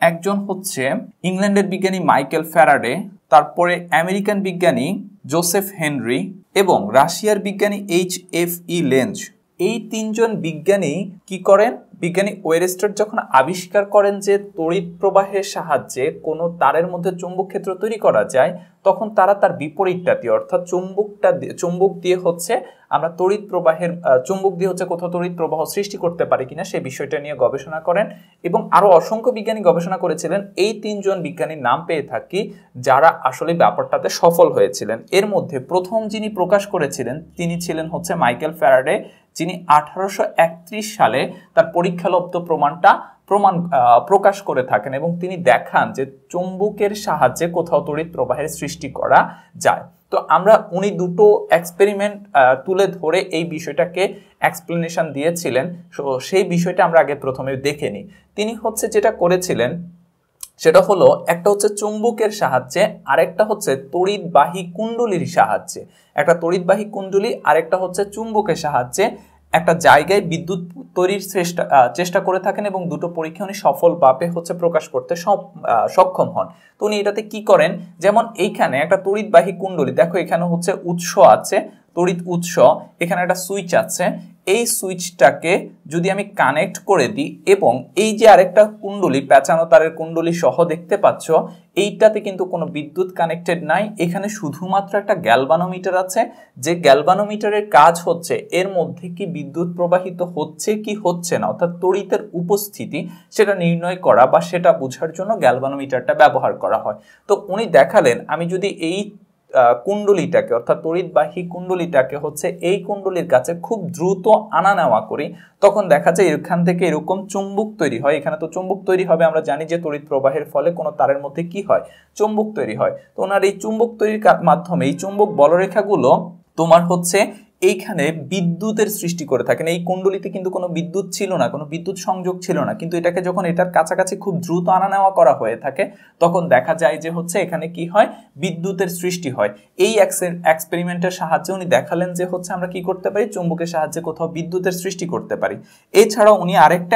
একজন হচ্ছে ইংল্যান্ডের বিজ্ঞানী মাইকেল ফ্যারাডে তারপরে আমেরিকান বিজ্ঞানী জোসেফ হেনরি এবং রাশিয়ার বিজ্ঞানী এইচ এফ ই লেঞ্জ এই তিনজন বিজ্ঞানী কি করেন বিজ্ঞানী ওয়েরেস্টার যখন আবিষ্কার করেন যে তড়িৎ প্রবাহের সাহায্যে কোনো তারের মধ্যে চুম্বক ক্ষেত্র তৈরি করা যায় তখন তারা তার বিপরীতটা দিয়ে অর্থাৎ চুম্বকটা চুম্বক দিয়ে হচ্ছে আমরা তড়িৎ প্রবাহের চুম্বক দিয়ে হচ্ছে কোথাও তড়িৎ প্রবাহ সৃষ্টি করতে পারি কিনা সে বিষয়টা নিয়ে গবেষণা করেন এবং আরও অসংখ্য বিজ্ঞানী গবেষণা করেছিলেন এই তিনজন বিজ্ঞানীর নাম পেয়ে থাকি যারা আসলে ব্যাপারটাতে সফল হয়েছিলেন এর মধ্যে প্রথম যিনি প্রকাশ করেছিলেন তিনি ছিলেন হচ্ছে মাইকেল ফ্যারাডে যিনি আঠারোশো সালে তার পরীক্ষালব্ধ প্রমাণটা প্রমাণ প্রকাশ করে থাকেন এবং তিনি দেখান যে চুম্বকের সাহায্যে কোথাও তড়িৎ প্রবাহের সৃষ্টি করা যায় তো আমরা উনি দুটো এক্সপেরিমেন্ট তুলে ধরে এই বিষয়টাকে এক্সপ্লেনেশন দিয়েছিলেন সো সেই বিষয়টা আমরা আগে প্রথমে দেখে নিই তিনি হচ্ছে যেটা করেছিলেন সেটা হলো একটা হচ্ছে চুম্বকের সাহায্যে আরেকটা হচ্ছে তড়িৎবাহী কুণ্ডলির সাহায্যে একটা তড়িৎবাহী কুণ্ডলি আরেকটা হচ্ছে চুম্বকের সাহায্যে একটা জায়গায় বিদ্যুৎ তৈরির চেষ্টা চেষ্টা করে থাকেন এবং দুটো পরীক্ষা উনি সফলভাবে হচ্ছে প্রকাশ করতে সক্ষম হন তো উনি এটাতে কি করেন যেমন এইখানে একটা তড়িৎবাহী কুণ্ডলী দেখো এখানে হচ্ছে উৎস আছে তড়িৎ উৎস এখানে একটা সুইচ আছে এই সুইচটাকে যদি আমি কানেক্ট করে দিই এবং এই যে আরেকটা কুণ্ডলি পেঁচানো তারের কুণ্ডলি সহ দেখতে পাচ্ছ এইটাতে কিন্তু কোনো বিদ্যুৎ কানেক্টেড নাই এখানে শুধুমাত্র একটা গ্যালবানোমিটার আছে যে গ্যালবানোমিটারের কাজ হচ্ছে এর মধ্যে কি বিদ্যুৎ প্রবাহিত হচ্ছে কি হচ্ছে না অর্থাৎ তড়িতের উপস্থিতি সেটা নির্ণয় করা বা সেটা বোঝার জন্য গ্যালবানোমিটারটা ব্যবহার করা হয় তো উনি দেখালেন আমি যদি এই কুণ্ডলিটাকে অর্থাৎ তড়িৎবাহী কুণ্ডলিটাকে হচ্ছে এই কুণ্ডলির কাছে খুব দ্রুত আনা নেওয়া করি তখন দেখা যায় এখান থেকে এরকম চুম্বুক তৈরি হয় এখানে তো চুম্বুক তৈরি হবে আমরা জানি যে তড়িৎ প্রবাহের ফলে কোনো তারের মধ্যে কি হয় চুম্বক তৈরি হয় তো ওনার এই চুম্বক তৈরির মাধ্যমে এই চুম্বক বলরেখাগুলো তোমার হচ্ছে এইখানে বিদ্যুতের সৃষ্টি করে থাকেন এই কুণ্ডলিতে কিন্তু কোনো বিদ্যুৎ ছিল না কোনো বিদ্যুৎ সংযোগ ছিল না কিন্তু এটাকে যখন এটার কাছাকাছি খুব দ্রুত আনা নেওয়া করা হয়ে থাকে তখন দেখা যায় যে হচ্ছে এখানে কি হয় বিদ্যুতের সৃষ্টি হয় এই এক্সপেরিমেন্টের সাহায্যে উনি দেখালেন যে হচ্ছে আমরা কি করতে পারি চুম্বকের সাহায্যে কোথাও বিদ্যুতের সৃষ্টি করতে পারি এছাড়াও উনি আরেকটা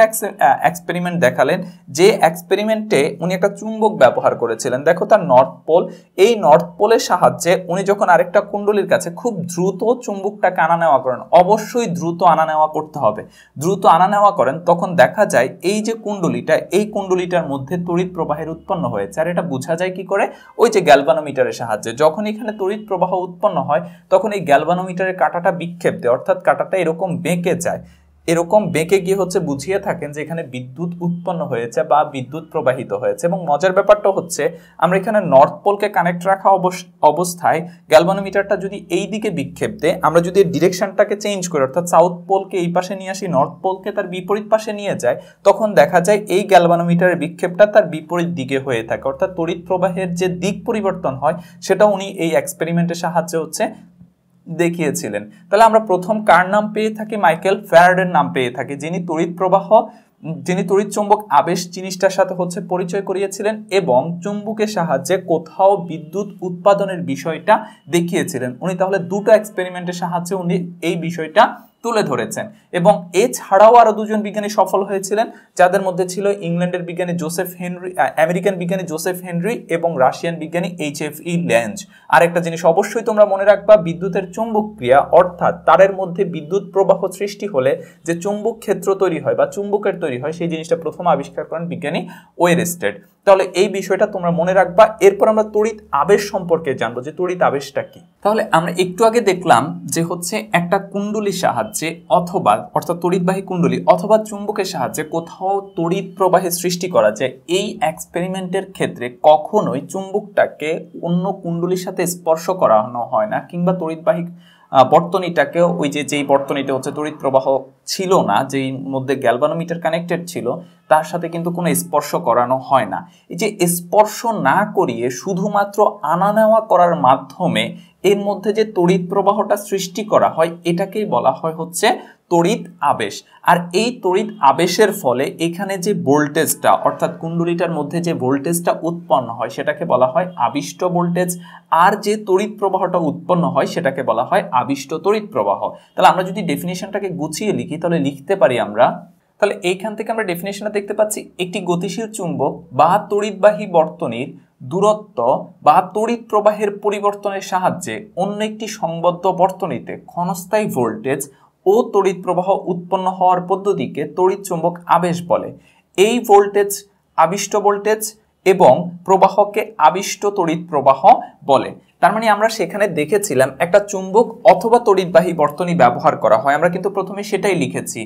এক্সপেরিমেন্ট দেখালেন যে এক্সপেরিমেন্টে উনি একটা চুম্বক ব্যবহার করেছিলেন দেখো তার নর্থ পোল এই নর্থ পোলের সাহায্যে উনি যখন আরেকটা কুণ্ডলির কাছে খুব দ্রুত চুম্বকটা টাকা আনা নেওয়া করেন অবশ্যই দ্রুত আনা নেওয়া করতে হবে দ্রুত আনা নেওয়া করেন তখন দেখা যায় এই যে কুণ্ডলিটা এই কুণ্ডলিটার মধ্যে তড়িৎ প্রবাহের উৎপন্ন হয়েছে আর এটা বোঝা যায় কি করে ওই যে গ্যালবানোমিটারের সাহায্যে যখন এখানে তড়িৎ প্রবাহ উৎপন্ন হয় তখন এই গ্যালবানোমিটারের কাঁটাটা বিক্ষেপ দেয় অর্থাৎ কাঁটাটা এরকম বেঁকে যায় এরকম বেঁকে গিয়ে হচ্ছে বুঝিয়ে থাকেন যে এখানে বিদ্যুৎ উৎপন্ন হয়েছে বা বিদ্যুৎ প্রবাহিত হয়েছে এবং মজার ব্যাপারটা হচ্ছে আমরা এখানে নর্থ পোলকে কানেক্ট রাখা অবস্থায় গ্যালভানোমিটারটা যদি এই দিকে বিক্ষেপ দেয় আমরা যদি ডিরেকশনটাকে চেঞ্জ করি অর্থাৎ সাউথ পোলকে এই পাশে নিয়ে আসি নর্থ পোলকে তার বিপরীত পাশে নিয়ে যায় তখন দেখা যায় এই গ্যালভানোমিটারের বিক্ষেপটা তার বিপরীত দিকে হয়ে থাকে অর্থাৎ তড়িৎ প্রবাহের যে দিক পরিবর্তন হয় সেটা উনি এই এক্সপেরিমেন্টের সাহায্যে হচ্ছে দেখিয়েছিলেন তাহলে আমরা প্রথম কার নাম পেয়ে থাকি মাইকেল ফ্যারাডের নাম পেয়ে থাকি যিনি তড়িৎ প্রবাহ যিনি তড়িৎ চুম্বক আবেশ জিনিসটার সাথে হচ্ছে পরিচয় করিয়েছিলেন এবং চুম্বুকের সাহায্যে কোথাও বিদ্যুৎ উৎপাদনের বিষয়টা দেখিয়েছিলেন উনি তাহলে দুটো এক্সপেরিমেন্টের সাহায্যে উনি এই বিষয়টা তুলে ধরেছেন এবং এছাড়াও আরও দুজন বিজ্ঞানী সফল হয়েছিলেন যাদের মধ্যে ছিল ইংল্যান্ডের বিজ্ঞানী জোসেফ হেনরি আমেরিকান বিজ্ঞানী জোসেফ হেনরি এবং রাশিয়ান বিজ্ঞানী এইচ এফ ই ল্যাঞ্জ আরেকটা জিনিস অবশ্যই তোমরা মনে রাখবা বিদ্যুতের চুম্বক ক্রিয়া অর্থাৎ তারের মধ্যে বিদ্যুৎ প্রবাহ সৃষ্টি হলে যে চুম্বক ক্ষেত্র তৈরি হয় বা চুম্বকের তৈরি হয় সেই জিনিসটা প্রথম আবিষ্কার করেন বিজ্ঞানী ওয়েরেস্টেড তাহলে এই বিষয়টা তোমরা মনে রাখবা এরপর আমরা তড়িৎ আবেশ সম্পর্কে জানবো যে তড়িৎ আবেশটা কি তাহলে আমরা একটু আগে দেখলাম যে হচ্ছে একটা কুণ্ডলির সাহায্যে অথবা অর্থাৎ তড়িৎবাহী কুণ্ডলি অথবা চুম্বকের সাহায্যে কোথাও তড়িৎ প্রবাহের সৃষ্টি করা যায় এই এক্সপেরিমেন্টের ক্ষেত্রে কখনোই চুম্বকটাকে অন্য কুণ্ডলির সাথে স্পর্শ করানো হয় না কিংবা তড়িৎবাহী বর্তনীটাকেও ওই যে যেই বর্তনীটা হচ্ছে তড়িৎ প্রবাহ ছিল না যেই মধ্যে গ্যালবানোমিটার কানেক্টেড ছিল তার সাথে কিন্তু কোনো স্পর্শ করানো হয় না এই যে স্পর্শ না করিয়ে শুধুমাত্র আনা নেওয়া করার মাধ্যমে এর মধ্যে যে তড়িৎ প্রবাহটা সৃষ্টি করা হয় এটাকেই বলা হয় হচ্ছে তড়িৎ আবেশ আর এই তড়িৎ আবেশের ফলে এখানে যে ভোল্টেজটা অর্থাৎ কুণ্ডলিটার মধ্যে যে ভোল্টেজটা উৎপন্ন হয় সেটাকে বলা হয় আবিষ্ট ভোল্টেজ আর যে তড়িৎ প্রবাহটা উৎপন্ন হয় সেটাকে বলা হয় আবিষ্ট তড়িৎ প্রবাহ তাহলে আমরা যদি ডেফিনেশনটাকে গুছিয়ে লিখি তাহলে লিখতে পারি আমরা তাহলে এইখান থেকে আমরা ডেফিনেশনে দেখতে পাচ্ছি একটি গতিশীল চুম্বক বা তড়িৎবাহী বর্তনীর দূরত্ব বা তড়িৎ প্রবাহের পরিবর্তনের সাহায্যে অন্য একটি সংবদ্ধ বর্তনীতে ক্ষণস্থায়ী ভোল্টেজ ও তড়িৎ প্রবাহ উৎপন্ন হওয়ার পদ্ধতিকে তড়িৎ চুম্বক আবেশ বলে এই ভোল্টেজ আবিষ্ট ভোল্টেজ এবং প্রবাহকে আবিষ্ট তড়িৎ প্রবাহ বলে তার মানে আমরা সেখানে দেখেছিলাম একটা চুম্বক অথবা তড়িৎবাহী বর্তনী ব্যবহার করা হয় আমরা কিন্তু প্রথমে সেটাই লিখেছি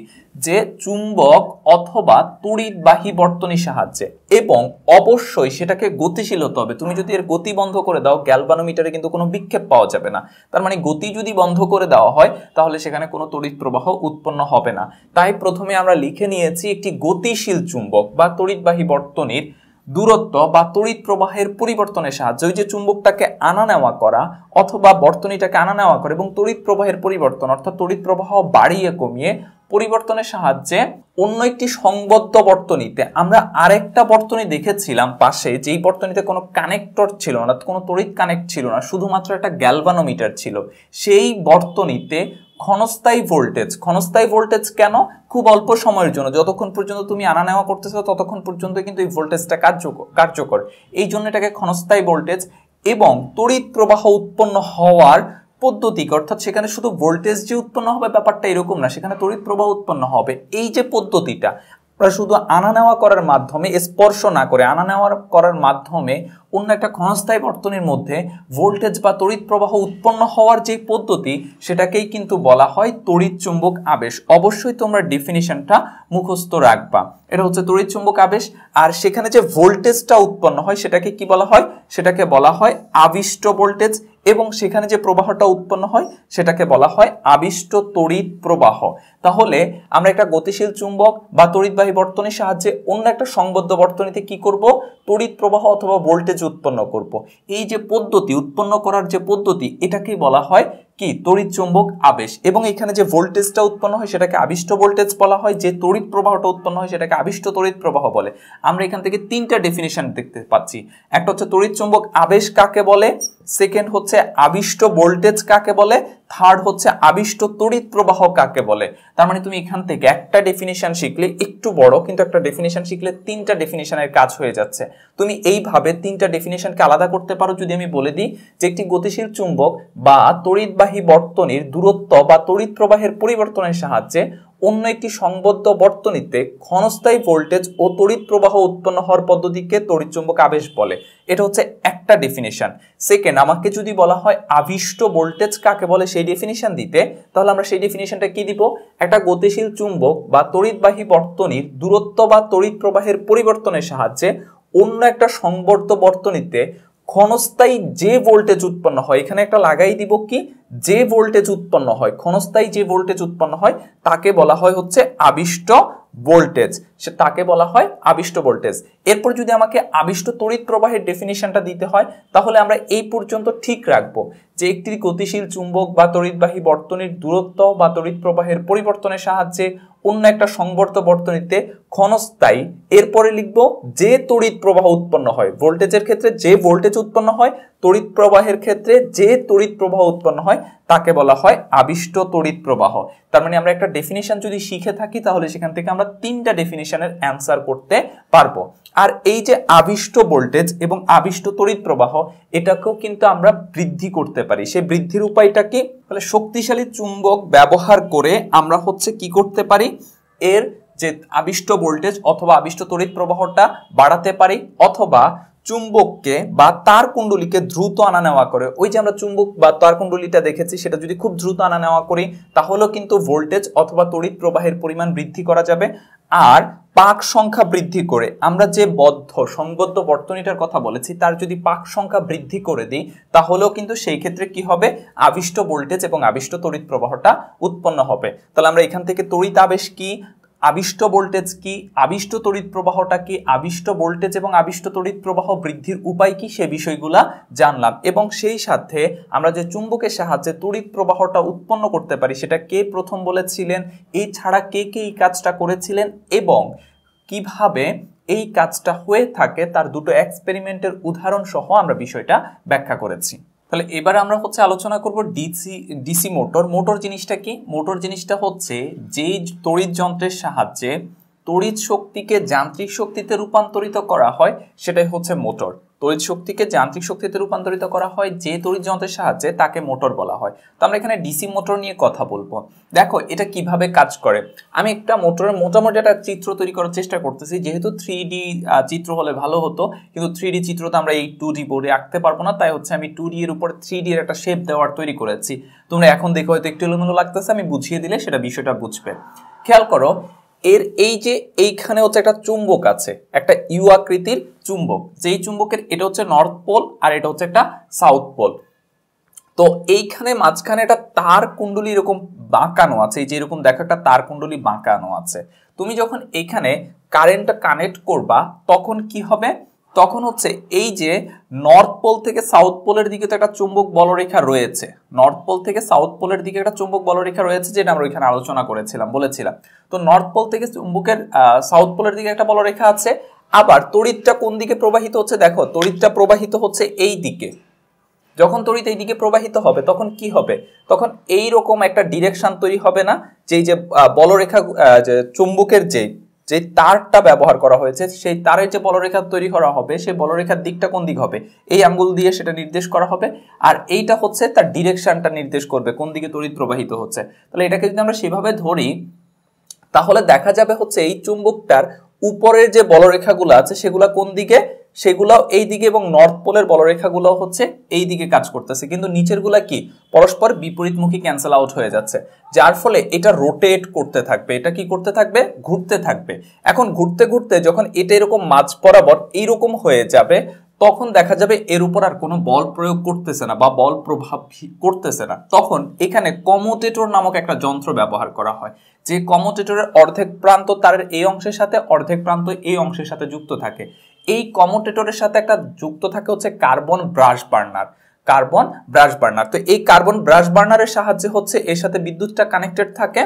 যে চুম্বক অথবা তড়িৎবাহী বর্তনী সাহায্যে এবং অবশ্যই সেটাকে গতিশীল হতে হবে তুমি যদি এর গতি বন্ধ করে দাও গ্যালবানোমিটারে কিন্তু কোনো বিক্ষেপ পাওয়া যাবে না তার মানে গতি যদি বন্ধ করে দেওয়া হয় তাহলে সেখানে কোনো তড়িৎ প্রবাহ উৎপন্ন হবে না তাই প্রথমে আমরা লিখে নিয়েছি একটি গতিশীল চুম্বক বা তড়িৎবাহী বর্তনীর দূরত্ব বা তড়িৎ প্রবাহের পরিবর্তনের সাহায্যে ওই যে চুম্বকটাকে আনা নেওয়া করা অথবা বর্তনীটাকে আনা নেওয়া করা এবং তড়িৎ প্রবাহের পরিবর্তন অর্থাৎ তড়িৎ প্রবাহ বাড়িয়ে কমিয়ে পরিবর্তনের সাহায্যে অন্য একটি সংবদ্ধ বর্তনীতে আমরা আরেকটা বর্তনী দেখেছিলাম পাশে যেই বর্তনীতে কোনো কানেক্টর ছিল না কোনো তড়িৎ কানেক্ট ছিল না শুধুমাত্র একটা গ্যালভানোমিটার ছিল সেই বর্তনীতে ক্ষণস্থায়ী ভোল্টেজ ক্ষণস্থায়ী ভোল্টেজ কেন খুব অল্প সময়ের জন্য যতক্ষণ পর্যন্ত তুমি আনা নেওয়া করতেছো ততক্ষণ পর্যন্ত কিন্তু এই ভোল্টেজটা কার্যকর কার্যকর এই জন্য এটাকে ক্ষণস্থায়ী ভোল্টেজ এবং তড়িৎ প্রবাহ উৎপন্ন হওয়ার পদ্ধতি অর্থাৎ সেখানে শুধু ভোল্টেজ যে উৎপন্ন হবে ব্যাপারটা এরকম না সেখানে তড়িৎ প্রবাহ উৎপন্ন হবে এই যে পদ্ধতিটা ওরা শুধু আনা নেওয়া করার মাধ্যমে স্পর্শ না করে আনা নেওয়া করার মাধ্যমে অন্য একটা ক্ষণস্থায়ী বর্তনীর মধ্যে ভোল্টেজ বা তড়িৎ প্রবাহ উৎপন্ন হওয়ার যে পদ্ধতি সেটাকেই কিন্তু বলা হয় তড়িৎ চুম্বক আবেশ অবশ্যই তোমরা ডিফিনিশনটা মুখস্থ রাখবা এটা হচ্ছে তড়িৎ চুম্বক আবেশ আর সেখানে যে ভোল্টেজটা উৎপন্ন হয় সেটাকে কি বলা হয় সেটাকে বলা হয় আবিষ্ট ভোল্টেজ এবং সেখানে যে প্রবাহটা উৎপন্ন হয় সেটাকে বলা হয় আবিষ্ট তড়িৎ প্রবাহ তাহলে আমরা একটা গতিশীল চুম্বক বা তড়িৎবাহী বর্তনীর সাহায্যে অন্য একটা সংবদ্ধ বর্তনীতে কি করব তড়িৎ প্রবাহ অথবা ভোল্টেজ উৎপন্ন করব। এই যে পদ্ধতি উৎপন্ন করার যে পদ্ধতি এটাকেই বলা হয় কি তড়িৎ চুম্বক আবেশ এবং এখানে যে ভোল্টেজটা উৎপন্ন হয় সেটাকে আবিষ্ট ভোল্টেজ বলা হয় যে তড়িৎ প্রবাহটা উৎপন্ন হয় সেটাকে আবিষ্ট তড়িৎ প্রবাহ বলে আমরা এখান থেকে তিনটা ডেফিনেশন দেখতে পাচ্ছি একটা হচ্ছে তড়িৎ চুম্বক আবেশ কাকে বলে সেকেন্ড হচ্ছে আবিষ্ট ভোল্টেজ কাকে বলে থার্ড হচ্ছে আবিষ্ট তড়িৎ প্রবাহ কাকে বলে তার মানে তুমি এখান থেকে একটা ডেফিনেশন শিখলে একটু বড় কিন্তু একটা ডেফিনেশন শিখলে তিনটা ডেফিনেশনের কাজ হয়ে যাচ্ছে তুমি এইভাবে তিনটা ডেফিনেশনকে আলাদা করতে পারো যদি আমি বলে দিই যে একটি গতিশীল চুম্বক বা তড়িৎবাহী বর্তনীর দূরত্ব বা তড়িৎ প্রবাহের পরিবর্তনের সাহায্যে অন্য একটি সংবদ্ধ বর্তনীতে ক্ষণস্থায়ী ভোল্টেজ ও তড়িৎ প্রবাহ উৎপন্ন হওয়ার পদ্ধতিকে তড়িৎচুম্বক আবেশ বলে এটা হচ্ছে একটা ডেফিনেশন সেকেন্ড আমাকে যদি বলা হয় আবিষ্ট ভোল্টেজ কাকে বলে সেই ডেফিনেশন দিতে তাহলে আমরা সেই ডেফিনেশনটা কি দিব একটা গতিশীল চুম্বক বা তড়িৎবাহী বর্তনীর দূরত্ব বা তড়িৎ প্রবাহের পরিবর্তনের সাহায্যে অন্য একটা সংবদ্ধ বর্তনীতে ক্ষণস্থায়ী যে ভোল্টেজ উৎপন্ন হয় এখানে একটা লাগাই দিব কি যে ভোল্টেজ উৎপন্ন হয় ক্ষণস্থায়ী যে ভোল্টেজ উৎপন্ন হয় তাকে বলা হয় হচ্ছে আবিষ্ট ভোল্টেজ সে তাকে বলা হয় আবিষ্ট ভোল্টেজ এরপর যদি আমাকে আবিষ্ট তড়িৎ প্রবাহের ডেফিনেশনটা দিতে হয় তাহলে আমরা এই পর্যন্ত ঠিক রাখবো যে একটি গতিশীল চুম্বক বা তড়িৎবাহী বর্তনীর দূরত্ব বা তড়িৎ প্রবাহের পরিবর্তনের সাহায্যে অন্য একটা সংবর্ত বর্তনীতে ক্ষণস্থায়ী এরপরে লিখব যে তড়িৎ প্রবাহ উৎপন্ন হয় ভোল্টেজের ক্ষেত্রে যে ভোল্টেজ উৎপন্ন হয় তড়িৎ প্রবাহের ক্ষেত্রে যে তড়িৎ প্রবাহ উৎপন্ন হয় তাকে বলা হয় আবিষ্ট তড়িৎ প্রবাহ তার মানে আমরা একটা ডেফিনেশন যদি শিখে থাকি তাহলে সেখান থেকে আমরা তিনটা ডেফিনেশন এক্সামিনেশনের অ্যান্সার করতে পারবো আর এই যে আবিষ্ট ভোল্টেজ এবং আবিষ্ট তড়িৎ প্রবাহ এটাকেও কিন্তু আমরা বৃদ্ধি করতে পারি সেই বৃদ্ধির উপায়টা কি তাহলে শক্তিশালী চুম্বক ব্যবহার করে আমরা হচ্ছে কি করতে পারি এর যে আবিষ্ট ভোল্টেজ অথবা আবিষ্ট তড়িৎ প্রবাহটা বাড়াতে পারি অথবা চুম্বককে বা তার কুণ্ডলীকে দ্রুত আনা নেওয়া করে ওই যে আমরা চুম্বক বা তার কুণ্ডলীটা দেখেছি সেটা যদি খুব দ্রুত আনা নেওয়া করি তাহলেও কিন্তু ভোল্টেজ অথবা তড়িৎ প্রবাহের পরিমাণ বৃদ্ধি করা যাবে আর পাক সংখ্যা বৃদ্ধি করে আমরা যে বদ্ধ সংবদ্ধ বর্তনীটার কথা বলেছি তার যদি পাক সংখ্যা বৃদ্ধি করে দিই তাহলেও কিন্তু সেই ক্ষেত্রে কি হবে আবিষ্ট ভোল্টেজ এবং আবিষ্ট তড়িৎ প্রবাহটা উৎপন্ন হবে তাহলে আমরা এখান থেকে তড়িৎ আবেশ কি আবিষ্ট ভোল্টেজ কি আবিষ্ট তড়িৎ প্রবাহটা কি আবিষ্ট ভোল্টেজ এবং আবিষ্ট তড়িৎ প্রবাহ বৃদ্ধির উপায় কি সে বিষয়গুলা জানলাম এবং সেই সাথে আমরা যে চুম্বকের সাহায্যে তড়িৎ প্রবাহটা উৎপন্ন করতে পারি সেটা কে প্রথম বলেছিলেন এই ছাড়া কে কে এই কাজটা করেছিলেন এবং কিভাবে এই কাজটা হয়ে থাকে তার দুটো এক্সপেরিমেন্টের উদাহরণ সহ আমরা বিষয়টা ব্যাখ্যা করেছি তাহলে এবার আমরা হচ্ছে আলোচনা করব ডিসি ডিসি মোটর মোটর জিনিসটা কি মোটর জিনিসটা হচ্ছে যেই তড়িৎ যন্ত্রের সাহায্যে তড়িৎ শক্তিকে যান্ত্রিক শক্তিতে রূপান্তরিত করা হয় সেটাই হচ্ছে মোটর তড়িৎ শক্তিকে যান্ত্রিক শক্তিতে রূপান্তরিত করা হয় যে তড়িৎ যন্ত্রের সাহায্যে তাকে মোটর বলা হয় তো আমরা এখানে ডিসি মোটর নিয়ে কথা বলবো দেখো এটা কিভাবে কাজ করে আমি একটা মোটরের মোটামুটি একটা চিত্র তৈরি করার চেষ্টা করতেছি যেহেতু থ্রি ডি চিত্র হলে ভালো হতো কিন্তু থ্রি ডি চিত্র তো আমরা এই টু ডি বোর্ডে আঁকতে পারবো না তাই হচ্ছে আমি টু ডি এর উপর থ্রি ডি এর একটা শেপ দেওয়ার তৈরি করেছি তোমরা এখন দেখো হয়তো একটু এলোমেলো লাগতেছে আমি বুঝিয়ে দিলে সেটা বিষয়টা বুঝবে খেয়াল করো এর এই যে এইখানে হচ্ছে একটা চুম্বক আছে একটা ইউ আকৃতির চুম্বক যেই চুম্বকের এটা হচ্ছে নর্থ পোল আর এটা হচ্ছে একটা সাউথ পোল তো এইখানে মাঝখানে একটা তার কুণ্ডলি এরকম বাঁকানো আছে এই যে এরকম দেখো একটা তার কুণ্ডলি বাঁকানো আছে তুমি যখন এখানে কারেন্টটা কানেক্ট করবা তখন কি হবে তখন হচ্ছে এই যে নর্থ পোল থেকে সাউথ পোলের দিকে তো একটা চুম্বক বলরেখা রয়েছে নর্থ পোল থেকে সাউথ পোলের দিকে একটা চুম্বক বলরেখা রয়েছে যেটা আমরা ওইখানে আলোচনা করেছিলাম বলেছিলাম তো নর্থ পোল থেকে চুম্বকের সাউথ পোলের দিকে একটা বলরেখা আছে আবার তড়িৎটা কোন দিকে প্রবাহিত হচ্ছে দেখো তড়িৎটা প্রবাহিত হচ্ছে এই দিকে যখন তড়িৎ এই দিকে প্রবাহিত হবে তখন কি হবে তখন এই রকম একটা ডিরেকশন তৈরি হবে না যেই যে বলরেখা যে চুম্বকের যে যে তারটা ব্যবহার করা হয়েছে সেই তারের যে বলরেখা তৈরি করা হবে সেই বলরেখার দিকটা কোন দিক হবে এই আঙ্গুল দিয়ে সেটা নির্দেশ করা হবে আর এইটা হচ্ছে তার ডিরেকশনটা নির্দেশ করবে কোন দিকে তড়িৎ প্রবাহিত হচ্ছে তাহলে এটাকে যদি আমরা সেভাবে ধরি তাহলে দেখা যাবে হচ্ছে এই চুম্বকটার উপরের যে বলরেখাগুলো আছে সেগুলা কোন দিকে সেগুলাও এই দিকে এবং নর্থ পোলের বলরেখাগুলো হচ্ছে এই দিকে কাজ করতেছে কিন্তু নিচেরগুলা কি পরস্পর বিপরীতমুখী ক্যান্সেল আউট হয়ে যাচ্ছে যার ফলে এটা রোটেট করতে থাকবে এটা কি করতে থাকবে ঘুরতে থাকবে এখন ঘুরতে ঘুরতে যখন এটা এরকম মাঝ বরাবর এইরকম হয়ে যাবে তখন দেখা যাবে এর উপর আর কোনো বল প্রয়োগ করতেছে না বা বল প্রভাব করতেছে না তখন এখানে কমোটেটর নামক একটা যন্ত্র ব্যবহার করা হয় যে কমোটেটরের অর্ধেক প্রান্ত তারের এই অংশের সাথে অর্ধেক প্রান্ত এই অংশের সাথে যুক্ত থাকে এই কমোটেটরের সাথে একটা যুক্ত থাকে হচ্ছে carbon brush burner carbon brush burner তো এই কার্বন ব্রাশ বার্নারের সাহায্যে হচ্ছে এর সাথে বিদ্যুৎটা কানেক্টেড থাকে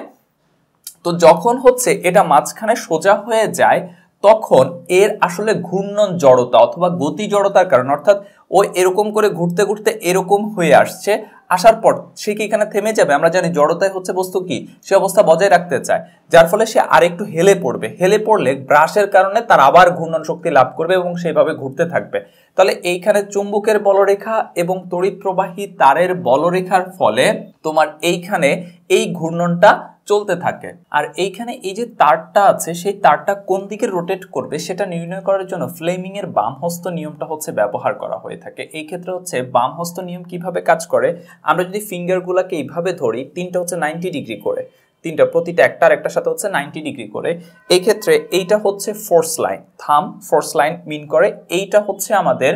তো যখন হচ্ছে এটা মাঝখানে সোজা হয়ে যায় তখন এর আসলে ঘূর্ণন জড়তা অথবা গতি জড়তার কারণে অর্থাৎ ও এরকম করে ঘুরতে ঘুরতে এরকম হয়ে আসছে আসার পর সে কি এখানে থেমে যাবে আমরা জানি জড়তায় হচ্ছে বস্তু কি সে অবস্থা বজায় রাখতে চায় যার ফলে সে আর একটু হেলে পড়বে হেলে পড়লে ব্রাশের কারণে তার আবার ঘূর্ণন শক্তি লাভ করবে এবং সেইভাবে ঘুরতে থাকবে তাহলে এইখানে চুম্বকের বলরেখা এবং তড়িৎ প্রবাহী তারের বলরেখার ফলে তোমার এইখানে এই ঘূর্ণনটা চলতে থাকে আর এইখানে এই যে তারটা আছে সেই তারটা কোন দিকে রোটেট করবে সেটা নির্ণয় করার জন্য ফ্লেমিং এর বাম হস্ত নিয়মটা হচ্ছে ব্যবহার করা হয়ে থাকে এই ক্ষেত্রে হচ্ছে বাম হস্ত নিয়ম কিভাবে কাজ করে আমরা যদি ফিঙ্গারগুলোকে এইভাবে ধরি তিনটা হচ্ছে নাইনটি ডিগ্রি করে তিনটা প্রতিটা একটা একটার সাথে হচ্ছে নাইনটি ডিগ্রি করে এই ক্ষেত্রে এইটা হচ্ছে ফোর্স লাইন থাম ফোর্স লাইন মিন করে এইটা হচ্ছে আমাদের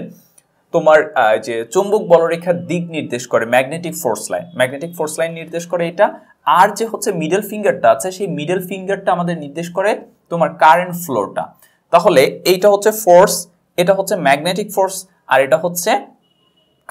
তোমার যে চুম্বক বলরেখার দিক নির্দেশ করে magnetic force line magnetic force line নির্দেশ করে এটা আর যে হচ্ছে মিডল ফিঙ্গারটা আছে সেই মিডল ফিঙ্গারটা আমাদের নির্দেশ করে তোমার কারেন্ট ফ্লোরটা তাহলে এইটা হচ্ছে ফোর্স এটা হচ্ছে ম্যাগনেটিক ফোর্স আর এটা হচ্ছে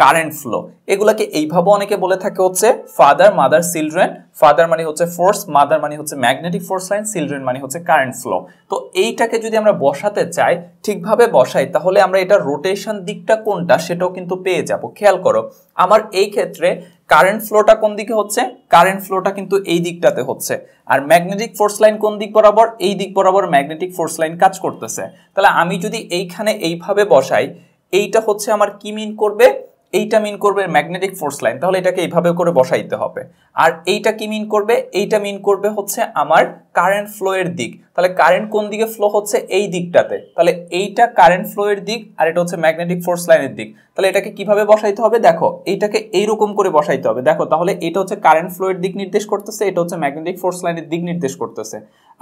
কারেন্ট ফ্লো এগুলাকে এইভাবে অনেকে বলে থাকে হচ্ছে ফাদার মাদার চিলড্রেন ফাদার মানে হচ্ছে ফোর্স মাদার মানে হচ্ছে ম্যাগনেটিক ফোর্স লাইন চিলড্রেন মানে হচ্ছে কারেন্ট ফ্লো তো এইটাকে যদি আমরা বসাতে চাই ঠিকভাবে বসাই তাহলে আমরা এটা রোটেশন দিকটা কোনটা সেটাও কিন্তু পেয়ে যাব খেয়াল করো আমার এই ক্ষেত্রে কারেন্ট ফ্লোটা কোন দিকে হচ্ছে কারেন্ট ফ্লোটা কিন্তু এই দিকটাতে হচ্ছে আর ম্যাগনেটিক ফোর্স লাইন কোন দিক বরাবর এই দিক বরাবর ম্যাগনেটিক ফোর্স লাইন কাজ করতেছে তাহলে আমি যদি এইখানে এইভাবে বসাই এইটা হচ্ছে আমার কি মিন করবে এইটা মিন করবে ম্যাগনেটিক ফোর্স লাইন তাহলে এটাকে এইভাবে করে বসাইতে হবে আর এইটা কি মিন করবে এইটা মিন করবে হচ্ছে আমার কারেন্ট ফ্লো এর দিক তাহলে কারেন্ট কোন দিকে ফ্লো হচ্ছে এই দিকটাতে তাহলে এইটা কারেন্ট ফ্লো এর দিক আর এটা হচ্ছে ম্যাগনেটিক ফোর্স লাইনের দিক তাহলে এটাকে কিভাবে বসাইতে হবে দেখো এইটাকে এইরকম করে বসাইতে হবে দেখো তাহলে এটা হচ্ছে কারেন্ট ফ্লোয়ের দিক নির্দেশ করতেছে এটা হচ্ছে ম্যাগনেটিক ফোর্স লাইনের দিক নির্দেশ করতেছে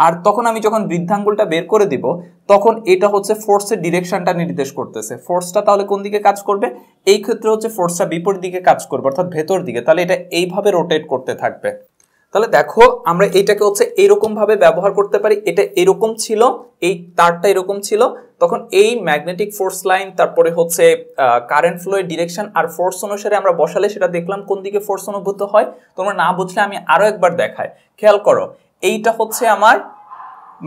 আর তখন আমি যখন বৃদ্ধাঙ্গুলটা বের করে দিব তখন এটা হচ্ছে ফোর্সের ডিরেকশনটা নির্দেশ করতেছে ফোর্সটা তাহলে কোন দিকে কাজ করবে এই ক্ষেত্রে হচ্ছে ফোর্সটা বিপরীত দিকে কাজ করবে অর্থাৎ ভেতর দিকে তাহলে এটা এইভাবে রোটেট করতে থাকবে তাহলে দেখো আমরা এইটাকে হচ্ছে এরকমভাবে ব্যবহার করতে পারি এটা এরকম ছিল এই তারটা এরকম ছিল তখন এই ম্যাগনেটিক ফোর্স লাইন তারপরে হচ্ছে কারেন্ট ফ্লোয়ের ডিরেকশন আর ফোর্স অনুসারে আমরা বসালে সেটা দেখলাম কোন দিকে ফোর্স অনুভূত হয় তোমরা না বুঝলে আমি আরও একবার দেখাই খেয়াল করো এইটা হচ্ছে আমার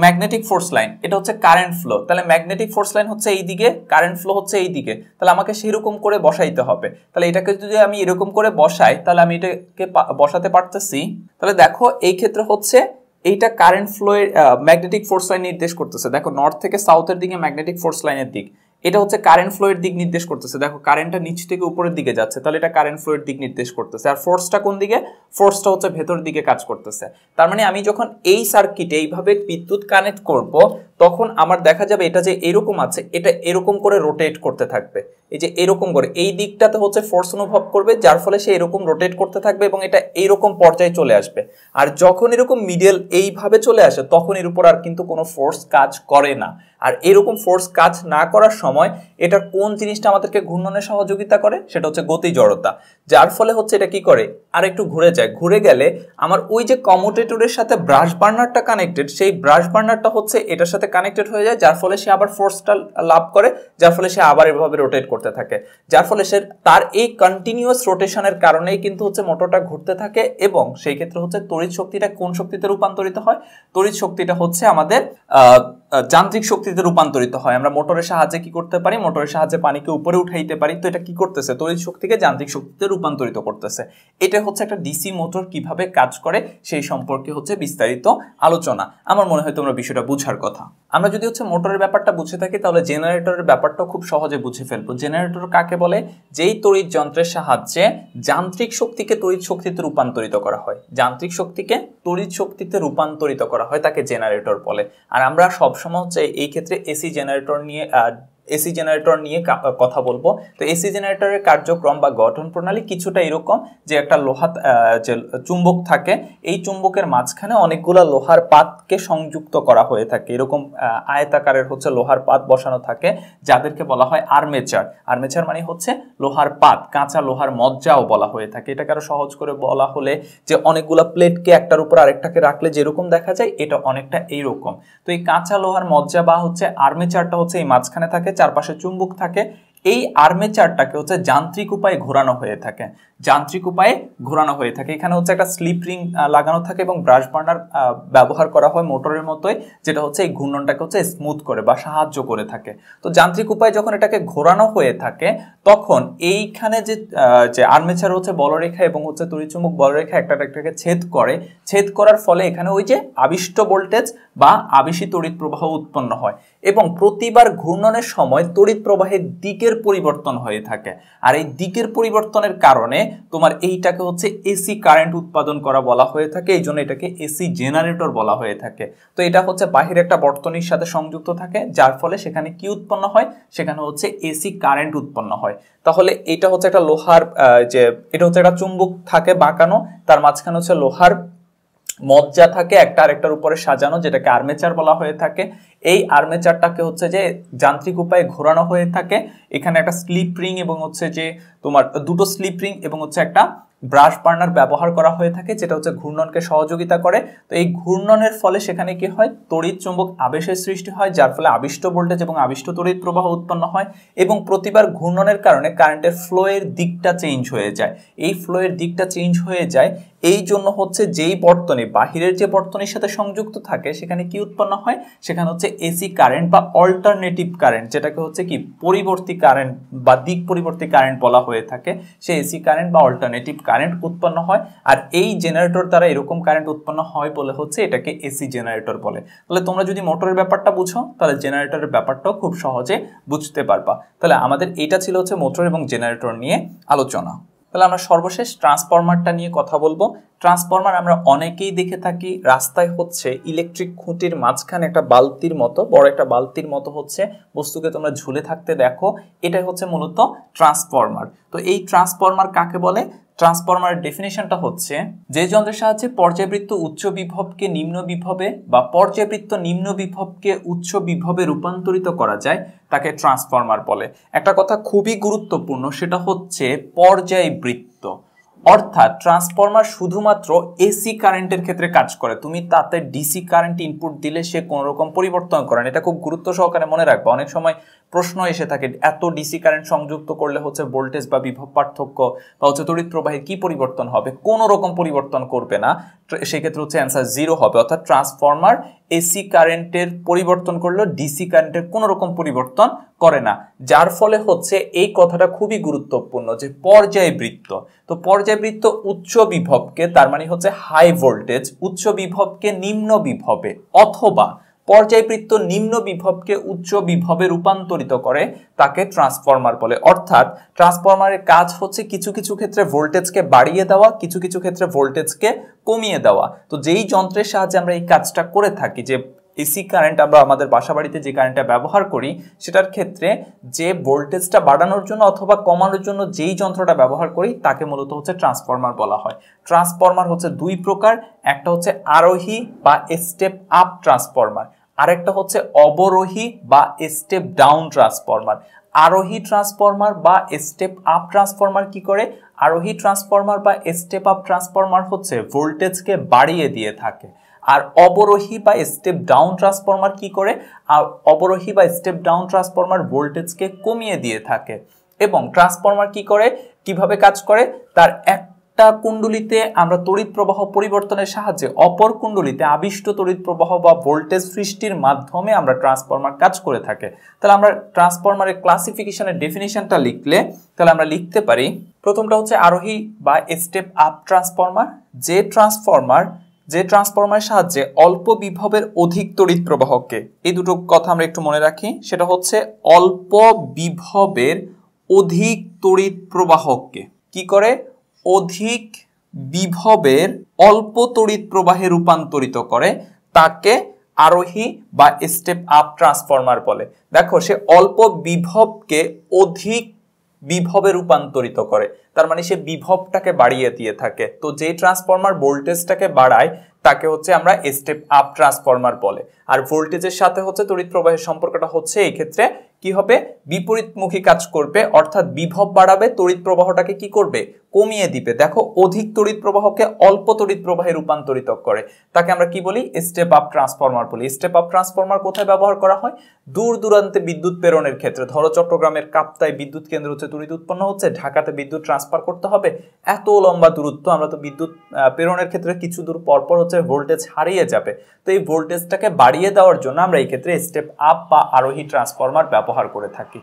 ম্যাগনেটিক ফোর্স লাইন এটা হচ্ছে কারেন্ট ফ্লো তাহলে ম্যাগনেটিক ফোর্স লাইন হচ্ছে এই দিকে কারেন্ট ফ্লো হচ্ছে এই দিকে তাহলে আমাকে সেরকম করে বসাইতে হবে তাহলে এটাকে যদি আমি এরকম করে বসাই তাহলে আমি এটাকে বসাতে পারতেছি তাহলে দেখো এই ক্ষেত্রে হচ্ছে এইটা কারেন্ট ফ্লোয়ের ম্যাগনেটিক ফোর্স লাইন নির্দেশ করতেছে দেখো নর্থ থেকে সাউথের দিকে ম্যাগনেটিক ফোর্স লাইনের দিক এটা হচ্ছে কারেন্ট ফ্লোয়ের দিক নির্দেশ করতেছে দেখো কারেন্টটা নিচ থেকে উপরের দিকে যাচ্ছে তাহলে এটা কারেন্ট ফ্লোয়ের দিক নির্দেশ করতেছে আর ফোর্সটা কোন দিকে ফোর্সটা হচ্ছে ভেতর দিকে কাজ করতেছে তার মানে আমি যখন এই সার্কিটে এইভাবে বিদ্যুৎ কানেক্ট করব তখন আমার দেখা যাবে এটা যে এরকম আছে এটা এরকম করে রোটেট করতে থাকবে এই যে এরকম করে এই দিকটাতে হচ্ছে ফোর্স অনুভব করবে যার ফলে সে এরকম রোটেট করতে থাকবে এবং এটা এইরকম পর্যায়ে চলে আসবে আর যখন এরকম মিডিয়াল এইভাবে চলে আসে তখন এর উপর আর কিন্তু কোনো ফোর্স কাজ করে না আর এরকম ফোর্স কাজ না করার সময় এটার কোন জিনিসটা আমাদেরকে ঘূর্ণনে সহযোগিতা করে সেটা হচ্ছে গতি জড়তা যার ফলে হচ্ছে এটা কি করে আর একটু ঘুরে যায় ঘুরে গেলে আমার ওই যে কমোটেটরের সাথে ব্রাশ বার্নারটা কানেক্টেড সেই ব্রাশ বার্নারটা হচ্ছে এটার সাথে সাথে কানেক্টেড হয়ে যায় যার ফলে সে আবার ফোর্সটা লাভ করে যার ফলে সে আবার এভাবে রোটেট করতে থাকে যার ফলে সে তার এই কন্টিনিউয়াস রোটেশনের কারণেই কিন্তু হচ্ছে মোটরটা ঘুরতে থাকে এবং সেই ক্ষেত্রে হচ্ছে তড়িৎ শক্তিটা কোন শক্তিতে রূপান্তরিত হয় তড়িৎ শক্তিটা হচ্ছে আমাদের যান্ত্রিক শক্তিতে রূপান্তরিত হয় আমরা মোটরের সাহায্যে কি করতে পারি মোটরের সাহায্যে পানিকে উপরে উঠাইতে পারি তো এটা কি করতেছে তড়িৎ শক্তিকে যান্ত্রিক শক্তিতে রূপান্তরিত করতেছে এটা হচ্ছে একটা ডিসি মোটর কিভাবে কাজ করে সেই সম্পর্কে হচ্ছে বিস্তারিত আলোচনা আমার মনে হয় তোমরা বিষয়টা বুঝার কথা আমরা যদি হচ্ছে মোটরের ব্যাপারটা বুঝে থাকি তাহলে জেনারেটরের ব্যাপারটা খুব সহজে বুঝে ফেলবো জেনারেটর কাকে বলে যেই তড়িৎ যন্ত্রের সাহায্যে যান্ত্রিক শক্তিকে তড়িৎ শক্তিতে রূপান্তরিত করা হয় যান্ত্রিক শক্তিকে তড়িৎ শক্তিতে রূপান্তরিত করা হয় তাকে জেনারেটর বলে আর আমরা সব সবসময় হচ্ছে এই ক্ষেত্রে এসি জেনারেটর নিয়ে এসি জেনারেটর নিয়ে কথা বলবো তো এসি জেনারেটরের কার্যক্রম বা গঠন প্রণালী কিছুটা এরকম যে একটা লোহা যে চুম্বক থাকে এই চুম্বকের মাঝখানে অনেকগুলো লোহার পাতকে সংযুক্ত করা হয়ে থাকে এরকম আয়তাকারের হচ্ছে লোহার পাত বসানো থাকে যাদেরকে বলা হয় আর্মেচার আর্মেচার মানে হচ্ছে লোহার পাত কাঁচা লোহার মজ্জাও বলা হয়ে থাকে এটাকে আরো সহজ করে বলা হলে যে অনেকগুলো প্লেটকে একটার উপর আরেকটাকে রাখলে যেরকম দেখা যায় এটা অনেকটা এইরকম তো এই কাঁচা লোহার মজ্জা বা হচ্ছে আর্মেচারটা হচ্ছে এই মাঝখানে থাকে চারপাশে চুম্বক থাকে এই আর্মেচারটাকে হচ্ছে যান্ত্রিক উপায়ে ঘোরানো হয়ে থাকে যান্ত্রিক উপায়ে ঘোরানো হয়ে থাকে এখানে হচ্ছে একটা স্লিপ রিং লাগানো থাকে এবং ব্রাশ বার্নার ব্যবহার করা হয় মোটরের মতোই যেটা হচ্ছে এই ঘূর্ণনটাকে হচ্ছে স্মুথ করে বা সাহায্য করে থাকে তো যান্ত্রিক উপায়ে যখন এটাকে ঘোরানো হয়ে থাকে তখন এইখানে যে যে আর্মেচার হচ্ছে বলরেখা এবং হচ্ছে তরিচুম্বক বলরেখা একটা একটাকে ছেদ করে ছেদ করার ফলে এখানে ওই যে আবিষ্ট ভোল্টেজ বা আবিষি তড়িৎ প্রবাহ উৎপন্ন হয় এবং প্রতিবার ঘূর্ণনের সময় তড়িৎ প্রবাহের দিকের পরিবর্তন হয়ে থাকে আর এই দিকের পরিবর্তনের কারণে তোমার এইটাকে হচ্ছে এসি কারেন্ট উৎপাদন করা বলা হয়ে থাকে এই জন্য এটাকে এসি জেনারেটর বলা হয়ে থাকে তো এটা হচ্ছে বাহির একটা বর্তনীর সাথে সংযুক্ত থাকে যার ফলে সেখানে কি উৎপন্ন হয় সেখানে হচ্ছে এসি কারেন্ট উৎপন্ন হয় তাহলে এটা হচ্ছে একটা লোহার যে এটা হচ্ছে একটা চুম্বক থাকে বাঁকানো তার মাঝখানে হচ্ছে লোহার মজ্জা থাকে একটা আরেকটার উপরে সাজানো যেটাকে আর্মেচার বলা হয়ে থাকে এই আর্মেচারটাকে হচ্ছে যে যান্ত্রিক উপায়ে ঘোরানো হয়ে থাকে এখানে একটা স্লিপ রিং এবং হচ্ছে যে তোমার দুটো স্লিপ রিং এবং হচ্ছে একটা ব্রাশ বার্নার ব্যবহার করা হয়ে থাকে যেটা হচ্ছে ঘূর্ণনকে সহযোগিতা করে তো এই ঘূর্ণনের ফলে সেখানে কি হয় তড়িৎ চুম্বক আবেশের সৃষ্টি হয় যার ফলে আবিষ্ট ভোল্টেজ এবং আবিষ্ট তড়িৎ প্রবাহ উৎপন্ন হয় এবং প্রতিবার ঘূর্ণনের কারণে কারেন্টের ফ্লোয়ের দিকটা চেঞ্জ হয়ে যায় এই ফ্লোয়ের দিকটা চেঞ্জ হয়ে যায় এই জন্য হচ্ছে যেই বর্তনী বাহিরের যে বর্তনীর সাথে সংযুক্ত থাকে সেখানে কি উৎপন্ন হয় সেখানে হচ্ছে এসি কারেন্ট বা অল্টারনেটিভ কারেন্ট যেটাকে হচ্ছে কি পরিবর্তী কারেন্ট বা দিক পরিবর্তী কারেন্ট বলা হয়ে থাকে সে এসি কারেন্ট বা অল্টারনেটিভ কারেন্ট উৎপন্ন হয় আর এই জেনারেটর দ্বারা এরকম কারেন্ট উৎপন্ন হয় বলে হচ্ছে এটাকে এসি জেনারেটর বলে তাহলে তোমরা যদি মোটরের ব্যাপারটা বুঝো তাহলে জেনারেটরের ব্যাপারটাও খুব সহজে বুঝতে পারবা তাহলে আমাদের এটা ছিল হচ্ছে মোটর এবং জেনারেটর নিয়ে আলোচনা তাহলে আমরা সর্বশেষ ট্রান্সফরমারটা নিয়ে কথা বলবো ট্রান্সফরমার আমরা অনেকেই দেখে থাকি রাস্তায় হচ্ছে ইলেকট্রিক খুঁটির মাঝখানে একটা বালতির মতো বড় একটা বালতির মতো হচ্ছে বস্তুকে তোমরা ঝুলে থাকতে দেখো এটাই হচ্ছে মূলত ট্রান্সফরমার তো এই ট্রান্সফরমার কাকে বলে ট্রান্সফরমারের ডেফিনেশনটা হচ্ছে যে যন্ত্রের সাহায্যে পর্যায়বৃত্ত উচ্চ বিভবকে নিম্ন বিভবে বা পর্যায়বৃত্ত নিম্ন বিভবকে উচ্চ বিভবে রূপান্তরিত করা যায় তাকে ট্রান্সফরমার বলে একটা কথা খুবই গুরুত্বপূর্ণ সেটা হচ্ছে পর্যায়বৃত্ত অর্থাৎ ট্রান্সফরমার শুধুমাত্র এসি কারেন্টের ক্ষেত্রে কাজ করে তুমি তাতে ডিসি কারেন্ট ইনপুট দিলে সে কোনো রকম পরিবর্তন করে না এটা খুব গুরুত্ব সহকারে মনে রাখবে অনেক সময় প্রশ্ন এসে থাকে এত ডিসি কারেন্ট সংযুক্ত করলে হচ্ছে ভোল্টেজ বা বিভব পার্থক্য বা হচ্ছে তড়িৎ প্রবাহের কি পরিবর্তন হবে কোন রকম পরিবর্তন করবে না সেক্ষেত্রে হচ্ছে অ্যান্সার জিরো হবে অর্থাৎ ট্রান্সফর্মার এসি কারেন্টের পরিবর্তন করলেও ডিসি কারেন্টের কোনো রকম পরিবর্তন করে না যার ফলে হচ্ছে এই কথাটা খুবই গুরুত্বপূর্ণ যে পর্যায়বৃত্ত তো পর্যায়বৃত্ত উচ্চ বিভবকে তার মানে হচ্ছে হাই ভোল্টেজ উচ্চ বিভবকে নিম্ন বিভবে অথবা পর্যায়বৃত্ত নিম্ন বিভবকে উচ্চ বিভবে রূপান্তরিত করে তাকে ট্রান্সফরমার বলে অর্থাৎ ট্রান্সফরমারের কাজ হচ্ছে কিছু কিছু ক্ষেত্রে ভোল্টেজকে বাড়িয়ে দেওয়া কিছু কিছু ক্ষেত্রে ভোল্টেজকে কমিয়ে দেওয়া তো যেই যন্ত্রের সাহায্যে আমরা এই কাজটা করে থাকি যে এসি কারেন্ট আমরা আমাদের বাসা বাড়িতে যে কারেন্টটা ব্যবহার করি সেটার ক্ষেত্রে যে ভোল্টেজটা বাড়ানোর জন্য অথবা কমানোর জন্য যেই যন্ত্রটা ব্যবহার করি তাকে মূলত হচ্ছে ট্রান্সফর্মার বলা হয় ট্রান্সফর্মার হচ্ছে দুই প্রকার একটা হচ্ছে আরোহী বা স্টেপ আপ ট্রান্সফর্মার আরেকটা হচ্ছে অবরোহী বা স্টেপ ডাউন ট্রান্সফর্মার আরোহী ট্রান্সফর্মার বা স্টেপ আপ ট্রান্সফর্মার কি করে আরোহী ট্রান্সফর্মার বা স্টেপ আপ ট্রান্সফর্মার হচ্ছে ভোল্টেজকে বাড়িয়ে দিয়ে থাকে আর অবরোহী বা স্টেপ ডাউন ট্রান্সফরমার কি করে আর অবরোহী বা স্টেপ ডাউন ট্রান্সফরমার ভোল্টেজকে কমিয়ে দিয়ে থাকে এবং ট্রান্সফরমার কি করে কিভাবে কাজ করে তার এক একটা কুণ্ডলিতে আমরা তড়িৎ প্রবাহ পরিবর্তনের সাহায্যে অপর কুণ্ডলিতে আবিষ্ট তড়িৎ প্রবাহ বা ভোল্টেজ সৃষ্টির মাধ্যমে আমরা ট্রান্সফরমার কাজ করে থাকে তাহলে আমরা ট্রান্সফরমারের ক্লাসিফিকেশনের ডেফিনেশনটা লিখলে তাহলে আমরা লিখতে পারি প্রথমটা হচ্ছে আরোহী বা স্টেপ আপ ট্রান্সফরমার যে ট্রান্সফরমার যে ট্রান্সফর্মার সাহায্যে অল্প বিভবের অধিক তড়িৎ প্রবাহকে এই দুটো কথা আমরা একটু মনে রাখি সেটা হচ্ছে অল্প বিভবের অধিক তড়িৎ প্রবাহককে কি করে অধিক বিভবের অল্প তড়িৎ প্রবাহে রূপান্তরিত করে তাকে আরোহী বা স্টেপ আপ ট্রান্সফর্মার বলে দেখো সে অল্প বিভবকে অধিক বিভবে রূপান্তরিত করে তার মানে সে বিভবটাকে বাড়িয়ে দিয়ে থাকে তো যে ট্রান্সফর্মার ভোল্টেজটাকে বাড়ায় তাকে হচ্ছে আমরা স্টেপ আপ ট্রান্সফর্মার বলে আর ভোল্টেজের সাথে হচ্ছে তড়িৎ প্রবাহের সম্পর্কটা হচ্ছে এই ক্ষেত্রে কি হবে বিপরীতমুখী কাজ করবে অর্থাৎ বিভব বাড়াবে তড়িৎ প্রবাহটাকে কি করবে কমিয়ে দিবে দেখো অধিক তড়িৎ প্রবাহকে অল্প তড়িৎ প্রবাহে রূপান্তরিত করে তাকে আমরা কি বলি স্টেপ আপ ট্রান্সফরমার বলি স্টেপ আপ ট্রান্সফরমার কোথায় ব্যবহার করা হয় দূর দূরান্তে বিদ্যুৎ প্রেরণের ক্ষেত্রে ধরো চট্টগ্রামের কাপ্তায় বিদ্যুৎ কেন্দ্র হচ্ছে তড়িৎ উৎপন্ন হচ্ছে ঢাকাতে বিদ্যুৎ ট্রান্সফার করতে হবে এত লম্বা দূরত্ব আমরা তো বিদ্যুৎ প্রেরণের ক্ষেত্রে কিছু দূর পরপর হচ্ছে ভোল্টেজ হারিয়ে যাবে তো এই ভোল্টেজটাকে বাড়িয়ে দেওয়ার জন্য আমরা এই ক্ষেত্রে স্টেপ আপ বা আরোহী ট্রান্সফরমার ব্যবহার করে থাকি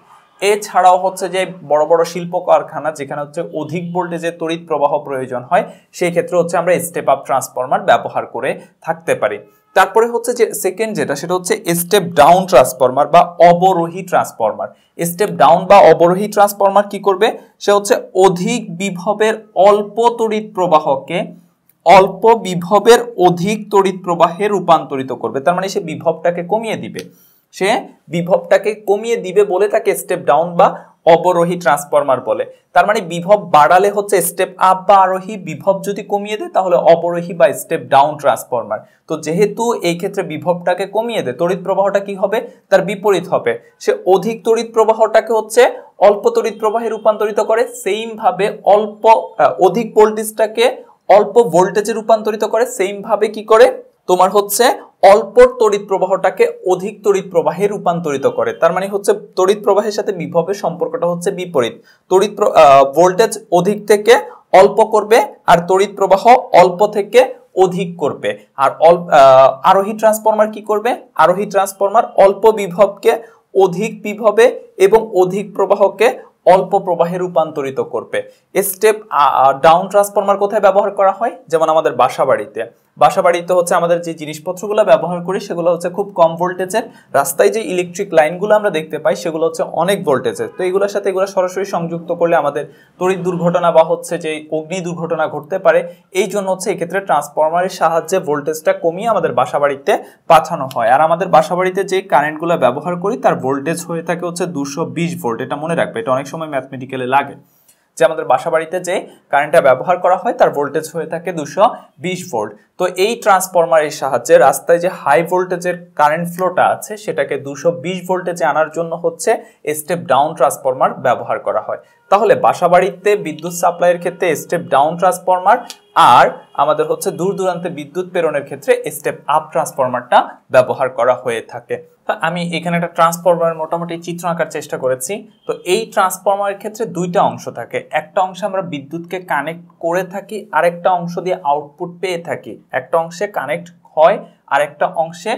এছাড়াও হচ্ছে যে বড় বড় শিল্প কারখানা যেখানে হচ্ছে অধিক ভোল্টেজের তড়িৎ প্রবাহ প্রয়োজন হয় সেই ক্ষেত্রে হচ্ছে আমরা স্টেপ আপ ট্রান্সফরমার ব্যবহার করে থাকতে পারি তারপরে হচ্ছে যে সেকেন্ড যেটা সেটা হচ্ছে স্টেপ ডাউন ট্রান্সফরমার বা অবরোহী ট্রান্সফরমার স্টেপ ডাউন বা অবরোহী ট্রান্সফরমার কি করবে সে হচ্ছে অধিক বিভবের অল্প তড়িৎ প্রবাহকে অল্প বিভবের অধিক তড়িৎ প্রবাহে রূপান্তরিত করবে তার মানে সে বিভবটাকে কমিয়ে দিবে সে বিভবটাকে কমিয়ে দিবে বলে তাকে স্টেপ ডাউন বা অবরোহী ট্রান্সফরমার বলে তার মানে বিভব বাড়ালে হচ্ছে স্টেপ আপ বা আরোহী বিভব যদি কমিয়ে দেয় তাহলে অবরোহী বা স্টেপ ডাউন ট্রান্সফরমার তো যেহেতু এই ক্ষেত্রে বিভবটাকে কমিয়ে দেয় তড়িৎ প্রবাহটা কি হবে তার বিপরীত হবে সে অধিক তড়িৎ প্রবাহটাকে হচ্ছে অল্প তড়িৎ প্রবাহে রূপান্তরিত করে সেইমভাবে অল্প অধিক ভোল্টেজটাকে অল্প ভোল্টেজে রূপান্তরিত করে সেইমভাবে কি করে তোমার হচ্ছে অল্প তড়িৎ প্রবাহটাকে অধিক তড়িৎ প্রবাহে রূপান্তরিত করে তার মানে হচ্ছে তড়িৎ প্রবাহের সাথে বিভবের সম্পর্কটা হচ্ছে বিপরীত তড়িৎ ভোল্টেজ অধিক থেকে অল্প করবে আর তড়িৎ প্রবাহ অল্প থেকে অধিক করবে আর আরোহী ট্রান্সফরমার কি করবে আরোহী ট্রান্সফরমার অল্প বিভবকে অধিক বিভবে এবং অধিক প্রবাহকে অল্প প্রবাহে রূপান্তরিত করবে স্টেপ ডাউন ট্রান্সফরমার কোথায় ব্যবহার করা হয় যেমন আমাদের বাসা বাড়িতে বাসা বাড়িতে হচ্ছে আমাদের যে জিনিসপত্রগুলো ব্যবহার করি সেগুলো হচ্ছে খুব কম ভোল্টেজের রাস্তায় যে ইলেকট্রিক লাইনগুলো আমরা দেখতে পাই সেগুলো হচ্ছে অনেক ভোল্টেজের তো এগুলোর সাথে এগুলো সরাসরি সংযুক্ত করলে আমাদের তড়িৎ দুর্ঘটনা বা হচ্ছে যে অগ্নি দুর্ঘটনা ঘটতে পারে এই জন্য হচ্ছে এক্ষেত্রে ট্রান্সফরমারের সাহায্যে ভোল্টেজটা কমিয়ে আমাদের বাসা বাড়িতে পাঠানো হয় আর আমাদের বাসা বাড়িতে যে কারেন্টগুলো ব্যবহার করি তার ভোল্টেজ হয়ে থাকে হচ্ছে দুশো ভোল্ট এটা মনে রাখবে এটা অনেক সময় ম্যাথমেটিক্যালে লাগে যে আমাদের বাসা বাড়িতে যে কারেন্টটা ব্যবহার করা হয় তার ভোল্টেজ হয়ে থাকে দুশো বিশ ভোল্ট তো এই ট্রান্সফরমারের সাহায্যে রাস্তায় যে হাই ভোল্টেজের কারেন্ট ফ্লোটা আছে সেটাকে দুশো বিশ ভোল্টেজে আনার জন্য হচ্ছে স্টেপ ডাউন ট্রান্সফরমার ব্যবহার করা হয় তাহলে বাসাবাড়িতে বিদ্যুৎ সাপ্লাইয়ের ক্ষেত্রে স্টেপ ডাউন ট্রান্সফরমার আর আমাদের হচ্ছে দূর দূরান্তে বিদ্যুৎ প্রেরণের ক্ষেত্রে স্টেপ আপ ট্রান্সফরমারটা ব্যবহার করা হয়ে থাকে আমি এখানে একটা ট্রান্সফরমার মোটামুটি চিত্র আঁকার চেষ্টা করেছি তো এই ট্রান্সফরমারের ক্ষেত্রে দুইটা অংশ থাকে একটা অংশে আমরা বিদ্যুৎকে কানেক্ট করে থাকি আরেকটা অংশ দিয়ে আউটপুট পেয়ে থাকি একটা অংশে কানেক্ট হয় আরেকটা অংশে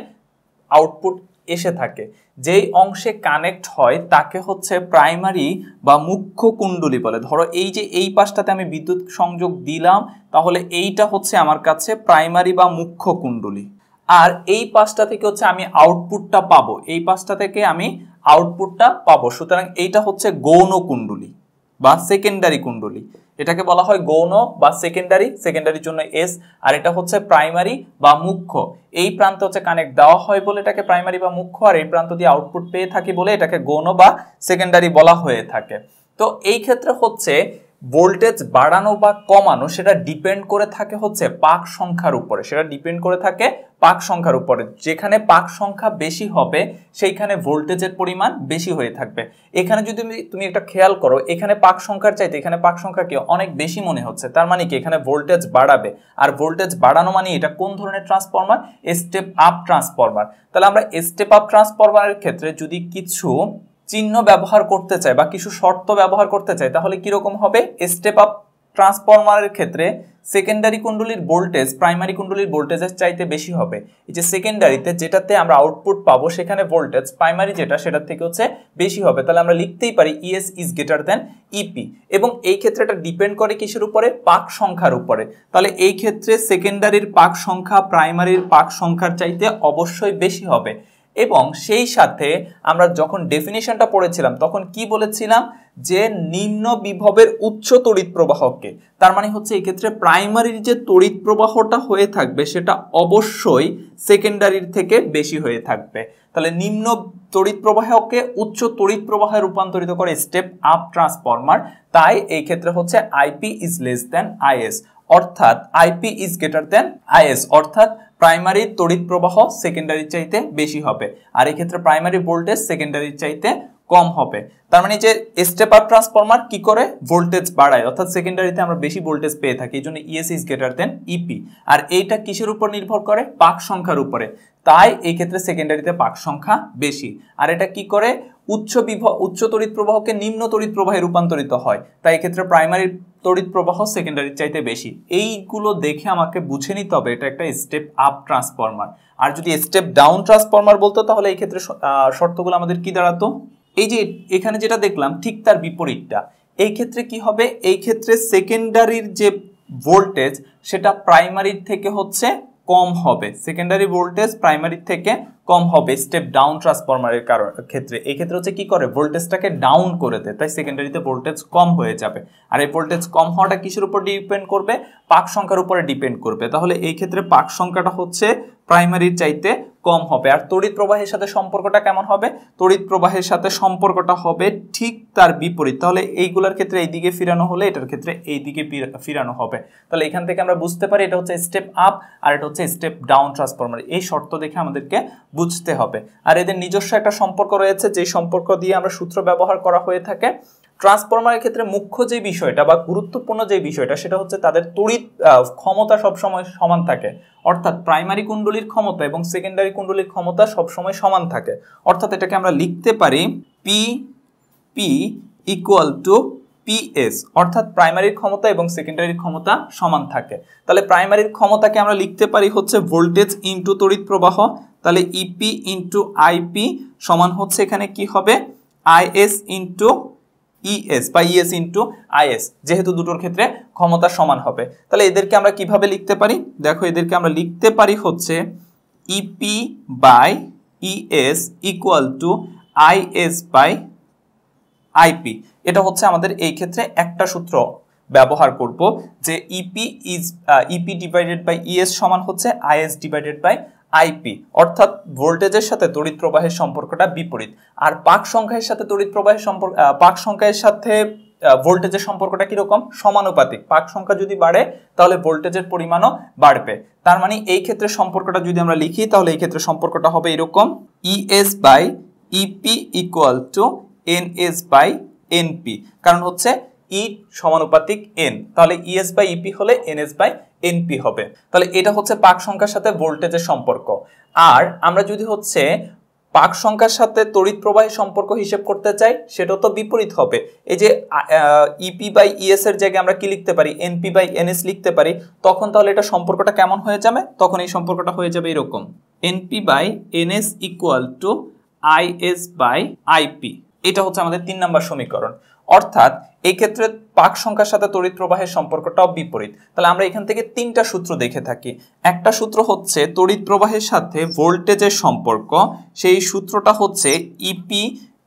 আউটপুট এসে থাকে যেই অংশে কানেক্ট হয় তাকে হচ্ছে প্রাইমারি বা মুখ্য কুণ্ডলী বলে ধরো এই যে এই পাশটাতে আমি বিদ্যুৎ সংযোগ দিলাম তাহলে এইটা হচ্ছে আমার কাছে প্রাইমারি বা মুখ্য কুণ্ডলী আর এই পাশটা থেকে হচ্ছে আমি আউটপুটটা পাবো এই পাশটা থেকে আমি আউটপুটটা পাবো সুতরাং এইটা হচ্ছে গৌণ কুণ্ডলী বা সেকেন্ডারি কুণ্ডলী এটাকে বলা হয় গৌণ বা সেকেন্ডারি সেকেন্ডারির জন্য এস আর এটা হচ্ছে প্রাইমারি বা মুখ্য এই প্রান্ত হচ্ছে কানেক্ট দেওয়া হয় বলে এটাকে প্রাইমারি বা মুখ্য আর এই প্রান্ত দিয়ে আউটপুট পেয়ে থাকি বলে এটাকে গৌণ বা সেকেন্ডারি বলা হয়ে থাকে তো এই ক্ষেত্রে হচ্ছে ভোল্টেজ বাড়ানো বা কমানো সেটা ডিপেন্ড করে থাকে হচ্ছে পাক সংখ্যার উপরে সেটা ডিপেন্ড করে থাকে পাক সংখ্যার উপরে যেখানে পাক সংখ্যা বেশি হবে সেইখানে ভোল্টেজের পরিমাণ বেশি হয়ে থাকবে এখানে যদি তুমি একটা খেয়াল করো এখানে পাক সংখ্যার চাইতে এখানে পাক সংখ্যাকে অনেক বেশি মনে হচ্ছে তার মানে কি এখানে ভোল্টেজ বাড়াবে আর ভোল্টেজ বাড়ানো মানে এটা কোন ধরনের ট্রান্সফরমার স্টেপ আপ ট্রান্সফরমার তাহলে আমরা স্টেপ আপ ট্রান্সফরমারের ক্ষেত্রে যদি কিছু চিহ্ন ব্যবহার করতে চায় বা কিছু শর্ত ব্যবহার করতে চায় তাহলে কীরকম হবে স্টেপ আপ ট্রান্সফরমারের ক্ষেত্রে সেকেন্ডারি কুণ্ডলির ভোল্টেজ প্রাইমারি কুণ্ডলির ভোল্টেজের চাইতে বেশি হবে এই যে সেকেন্ডারিতে যেটাতে আমরা আউটপুট পাবো সেখানে ভোল্টেজ প্রাইমারি যেটা সেটার থেকে হচ্ছে বেশি হবে তাহলে আমরা লিখতেই পারি ES is greater than EP এবং এই ক্ষেত্রে এটা ডিপেন্ড করে কিসের উপরে পাক সংখ্যার উপরে তাহলে এই ক্ষেত্রে সেকেন্ডারির পাক সংখ্যা প্রাইমারির পাক সংখ্যার চাইতে অবশ্যই বেশি হবে এবং সেই সাথে আমরা যখন ডেফিনেশনটা পড়েছিলাম তখন কি বলেছিলাম যে নিম্ন বিভবের উচ্চ তড়িৎ প্রবাহকে তার মানে হচ্ছে এক্ষেত্রে প্রাইমারির যে তড়িৎ প্রবাহটা হয়ে থাকবে সেটা অবশ্যই সেকেন্ডারির থেকে বেশি হয়ে থাকবে তাহলে নিম্ন তড়িৎ প্রবাহকে উচ্চ তড়িৎ প্রবাহে রূপান্তরিত করে স্টেপ আপ ট্রান্সফরমার তাই এই ক্ষেত্রে হচ্ছে IP is less than IS অর্থাৎ IP is greater than IS অর্থাৎ প্রাইমারি তড়িৎ প্রবাহ সেকেন্ডারির চাইতে বেশি হবে আর এই ক্ষেত্রে প্রাইমারি ভোল্টেজ সেকেন্ডারির চাইতে কম হবে তার মানে যে স্টেপ আপ ট্রান্সফরমার কি করে ভোল্টেজ বাড়ায় অর্থাৎ সেকেন্ডারিতে আমরা বেশি ভোল্টেজ পেয়ে থাকি এই জন্য ES is greater than EP আর এইটা কিসের উপর নির্ভর করে পাক সংখ্যার উপরে তাই এই ক্ষেত্রে সেকেন্ডারিতে পাক সংখ্যা বেশি আর এটা কি করে উচ্চ বিভ উচ্চ তড়িৎ প্রবাহকে নিম্ন তড়িৎ প্রবাহে রূপান্তরিত হয় তাই এক্ষেত্রে প্রাইমারি তড়িৎ প্রবাহ সেকেন্ডারির চাইতে বেশি এইগুলো দেখে আমাকে বুঝে নিতে হবে এটা একটা স্টেপ আপ ট্রান্সফর্মার আর যদি স্টেপ ডাউন ট্রান্সফর্মার বলতো তাহলে এই ক্ষেত্রে শর্তগুলো আমাদের কি দাঁড়াতো এই যে এখানে যেটা দেখলাম ঠিক তার বিপরীতটা এই ক্ষেত্রে কি হবে এই ক্ষেত্রে সেকেন্ডারির যে ভোল্টেজ সেটা প্রাইমারির থেকে হচ্ছে কম হবে সেকেন্ডারি ভোল্টেজ প্রাইমারির থেকে কম হবে স্টেপ ডাউন ট্রান্সফরমারের কারণ ক্ষেত্রে এই ক্ষেত্রে হচ্ছে কি করে ভোল্টেজটাকে ডাউন করে দেয় তাই সেকেন্ডারিতে ভোল্টেজ কম হয়ে যাবে আর এই ভোল্টেজ কম হওয়াটা কিসের উপর ডিপেন্ড করবে পাক সংখ্যার উপরে ডিপেন্ড করবে তাহলে এই ক্ষেত্রে পাক সংখ্যাটা হচ্ছে প্রাইমারির চাইতে কম হবে আর তড়িৎ প্রবাহের সাথে সম্পর্কটা কেমন হবে তড়িৎ প্রবাহের সাথে সম্পর্কটা হবে ঠিক তার বিপরীত তাহলে এইগুলোর ক্ষেত্রে এই দিকে ফিরানো হলে এটার ক্ষেত্রে এই দিকে ফিরানো হবে তাহলে এখান থেকে আমরা বুঝতে পারি এটা হচ্ছে স্টেপ আপ আর এটা হচ্ছে স্টেপ ডাউন ট্রান্সফরমার এই শর্ত দেখে আমাদেরকে বুঝতে হবে আর এদের নিজস্ব একটা সম্পর্ক রয়েছে যে সম্পর্ক দিয়ে আমরা সূত্র ব্যবহার করা হয়ে থাকে ট্রান্সফরমারের ক্ষেত্রে মুখ্য যে বিষয়টা বা গুরুত্বপূর্ণ যে বিষয়টা সেটা হচ্ছে তাদের তড়িৎ ক্ষমতা সবসময় সমান থাকে অর্থাৎ প্রাইমারি কুণ্ডলীর ক্ষমতা এবং সেকেন্ডারি কুণ্ডলীর ক্ষমতা সবসময় সমান থাকে অর্থাৎ এটাকে আমরা লিখতে পারি P P equal to PS অর্থাৎ প্রাইমারির ক্ষমতা এবং সেকেন্ডারির ক্ষমতা সমান থাকে তাহলে প্রাইমারির ক্ষমতাকে আমরা লিখতে পারি হচ্ছে ভোল্টেজ ইনটু তড়িৎ প্রবাহ তাহলে ইপি ইন্টু আইপি সমান হচ্ছে এখানে কি হবে আইএস ইন্টু ইএস বা ইএস ইন্টু আইএস যেহেতু দুটোর ক্ষেত্রে ক্ষমতা সমান হবে তাহলে এদেরকে আমরা কিভাবে লিখতে পারি দেখো এদেরকে আমরা লিখতে পারি হচ্ছে EP by ES equal to IS by IP এটা হচ্ছে আমাদের এই ক্ষেত্রে একটা সূত্র ব্যবহার করব যে EP is EP divided by ES সমান হচ্ছে আইএস ডিভাইডেড বাই আইপি অর্থাৎ ভোল্টেজের সাথে তড়িৎ প্রবাহের সম্পর্কটা বিপরীত আর পাক সংখ্যার সাথে তড়িৎ প্রবাহের সম্পর্ক পাক সংখ্যার সাথে ভোল্টেজের সম্পর্কটা কীরকম সমানুপাতিক পাক সংখ্যা যদি বাড়ে তাহলে ভোল্টেজের পরিমাণও বাড়বে তার মানে এই ক্ষেত্রে সম্পর্কটা যদি আমরা লিখি তাহলে এই ক্ষেত্রে সম্পর্কটা হবে এরকম ES by EP equal to N S by NP কারণ হচ্ছে ই e সমানুপাতিক এন তাহলে ইএস বাই ইপি হলে এনএস বাই এনপি হবে তাহলে এটা হচ্ছে পাক সংখ্যার সাথে ভোল্টেজের সম্পর্ক আর আমরা যদি হচ্ছে পাক সংখ্যার সাথে তড়িৎ প্রবাহের সম্পর্ক হিসেব করতে চাই সেটা তো বিপরীত হবে এই যে ইপি বাই ইএস এর জায়গায় আমরা কি লিখতে পারি এনপি বাই এনএস লিখতে পারি তখন তাহলে এটা সম্পর্কটা কেমন হয়ে যাবে তখন এই সম্পর্কটা হয়ে যাবে এরকম NP by NS equal to IS by IP এটা হচ্ছে আমাদের তিন নম্বর সমীকরণ অর্থাৎ এই ক্ষেত্রে পাক সংখ্যার সাথে তড়িৎ প্রবাহের সম্পর্কটাও বিপরীত তাহলে আমরা এখান থেকে তিনটা সূত্র দেখে থাকি একটা সূত্র হচ্ছে তড়িৎ প্রবাহের সাথে ভোল্টেজের সম্পর্ক সেই সূত্রটা হচ্ছে EP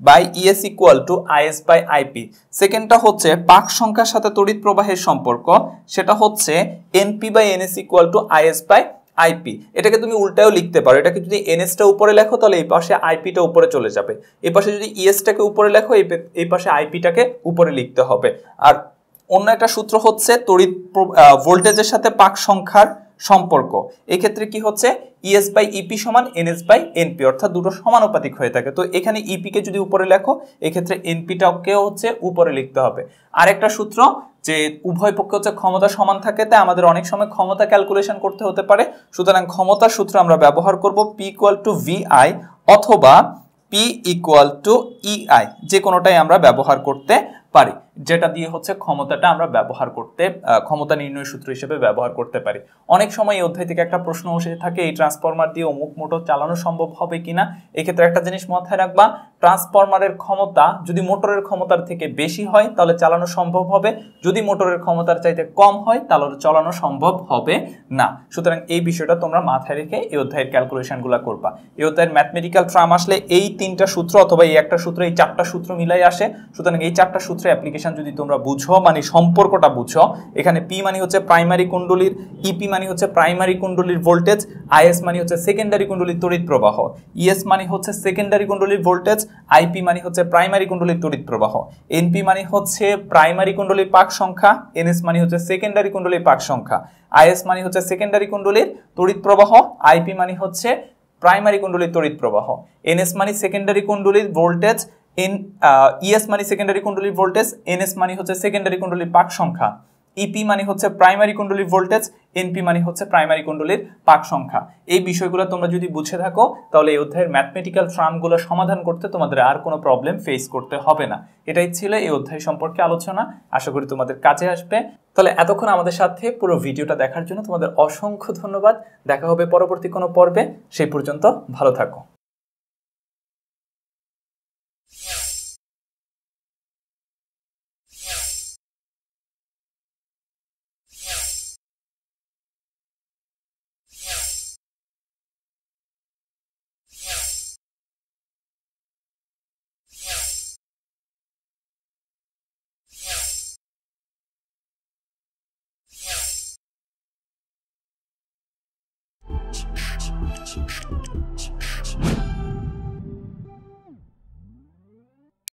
by ES equal to IS by IP সেকেন্ডটা হচ্ছে পাক সংখ্যার সাথে তড়িৎ প্রবাহের সম্পর্ক সেটা হচ্ছে NP by NS equal to IS by IP এটাকে তুমি উল্টাও লিখতে পারো এটাকে যদি এনএসটা উপরে লেখো তাহলে এই পাশে আইপিটা উপরে চলে যাবে এই পাশে যদি ইএসটাকে e উপরে লেখো এই পাশে আইপিটাকে উপরে লিখতে হবে আর অন্য একটা সূত্র হচ্ছে তড়িৎ ভোল্টেজের সাথে পাক সংখ্যার সম্পর্ক এক্ষেত্রে কি হচ্ছে ইএস বাই ইপি সমান এনএস বাই এনপি অর্থাৎ দুটো সমানুপাতিক হয়ে থাকে তো এখানে ইপিকে e যদি উপরে লেখো এক্ষেত্রে এনপিটাকেও হচ্ছে উপরে লিখতে হবে আরেকটা সূত্র যে উভয় পক্ষে হচ্ছে ক্ষমতা সমান থাকে তাই আমাদের অনেক সময় ক্ষমতা ক্যালকুলেশন করতে হতে পারে সুতরাং ক্ষমতা সূত্র আমরা ব্যবহার করব পি ইকুয়াল টু ভিআই অথবা পি ইকুয়াল টু ইআই যে কোনোটাই আমরা ব্যবহার করতে পারি যেটা দিয়ে হচ্ছে ক্ষমতাটা আমরা ব্যবহার করতে ক্ষমতা নির্ণয় সূত্র হিসেবে ব্যবহার করতে পারি অনেক সময় এই অধ্যায় থেকে একটা প্রশ্ন এসে থাকে এই ট্রান্সফরমার দিয়ে অমুক মোটর চালানো সম্ভব হবে কিনা এক্ষেত্রে একটা জিনিস মাথায় রাখবা ট্রান্সফরমারের ক্ষমতা যদি মোটরের ক্ষমতার থেকে বেশি হয় তাহলে চালানো সম্ভব হবে যদি মোটরের ক্ষমতার চাইতে কম হয় তাহলে চালানো সম্ভব হবে না সুতরাং এই বিষয়টা তোমরা মাথায় রেখে এই অধ্যায়ের ক্যালকুলেশনগুলো করবা এই অধ্যায়ের ম্যাথমেটিক্যাল ট্রাম আসলে এই তিনটা সূত্র অথবা এই একটা সূত্র এই চারটা সূত্র মিলাই আসে সুতরাং এই চারটা সূত্রে অ্যাপ্লিকেশন রিলেশন যদি তোমরা বুঝো মানে সম্পর্কটা বুঝো এখানে পি মানে হচ্ছে প্রাইমারি কুণ্ডলির ইপি e মানে হচ্ছে প্রাইমারি কুণ্ডলির ভোল্টেজ আইএস মানে হচ্ছে সেকেন্ডারি কুণ্ডলির তড়িৎ প্রবাহ ইএস মানে হচ্ছে সেকেন্ডারি কুণ্ডলির ভোল্টেজ আইপি মানে হচ্ছে প্রাইমারি কুণ্ডলির তড়িৎ প্রবাহ এনপি মানে হচ্ছে প্রাইমারি কুণ্ডলির পাক সংখ্যা এনএস মানে হচ্ছে সেকেন্ডারি কুণ্ডলির পাক সংখ্যা আইএস মানে হচ্ছে সেকেন্ডারি কুণ্ডলির তড়িৎ প্রবাহ আইপি মানে হচ্ছে প্রাইমারি কুণ্ডলীর তড়িৎ প্রবাহ এনএস e মানে সেকেন্ডারি কুণ্ডলীর ভোল্টেজ এন ইএস মানে সেকেন্ডারি কুণ্ডলীর ভোল্টেজ এনএস মানে হচ্ছে সেকেন্ডারি কুণ্ডলীর পাক সংখ্যা ইপি e মানে হচ্ছে প্রাইমারি কুণ্ডলীর ভোল্টেজ এনপি মানে হচ্ছে প্রাইমারি কুণ্ডলীর পাক সংখ্যা এই বিষয়গুলো তোমরা যদি বুঝে থাকো তাহলে এই অধ্যায়ের ম্যাথমেটিক্যাল ট্রামগুলো সমাধান করতে তোমাদের আর কোনো প্রবলেম ফেস করতে হবে না এটাই ছিল এই অধ্যায় সম্পর্কে আলোচনা আশা করি তোমাদের কাজে আসবে তাহলে এতক্ষণ আমাদের সাথে পুরো ভিডিওটা দেখার জন্য তোমাদের অসংখ্য ধন্যবাদ দেখা হবে পরবর্তী কোনো পর্বে সেই পর্যন্ত ভালো থাকো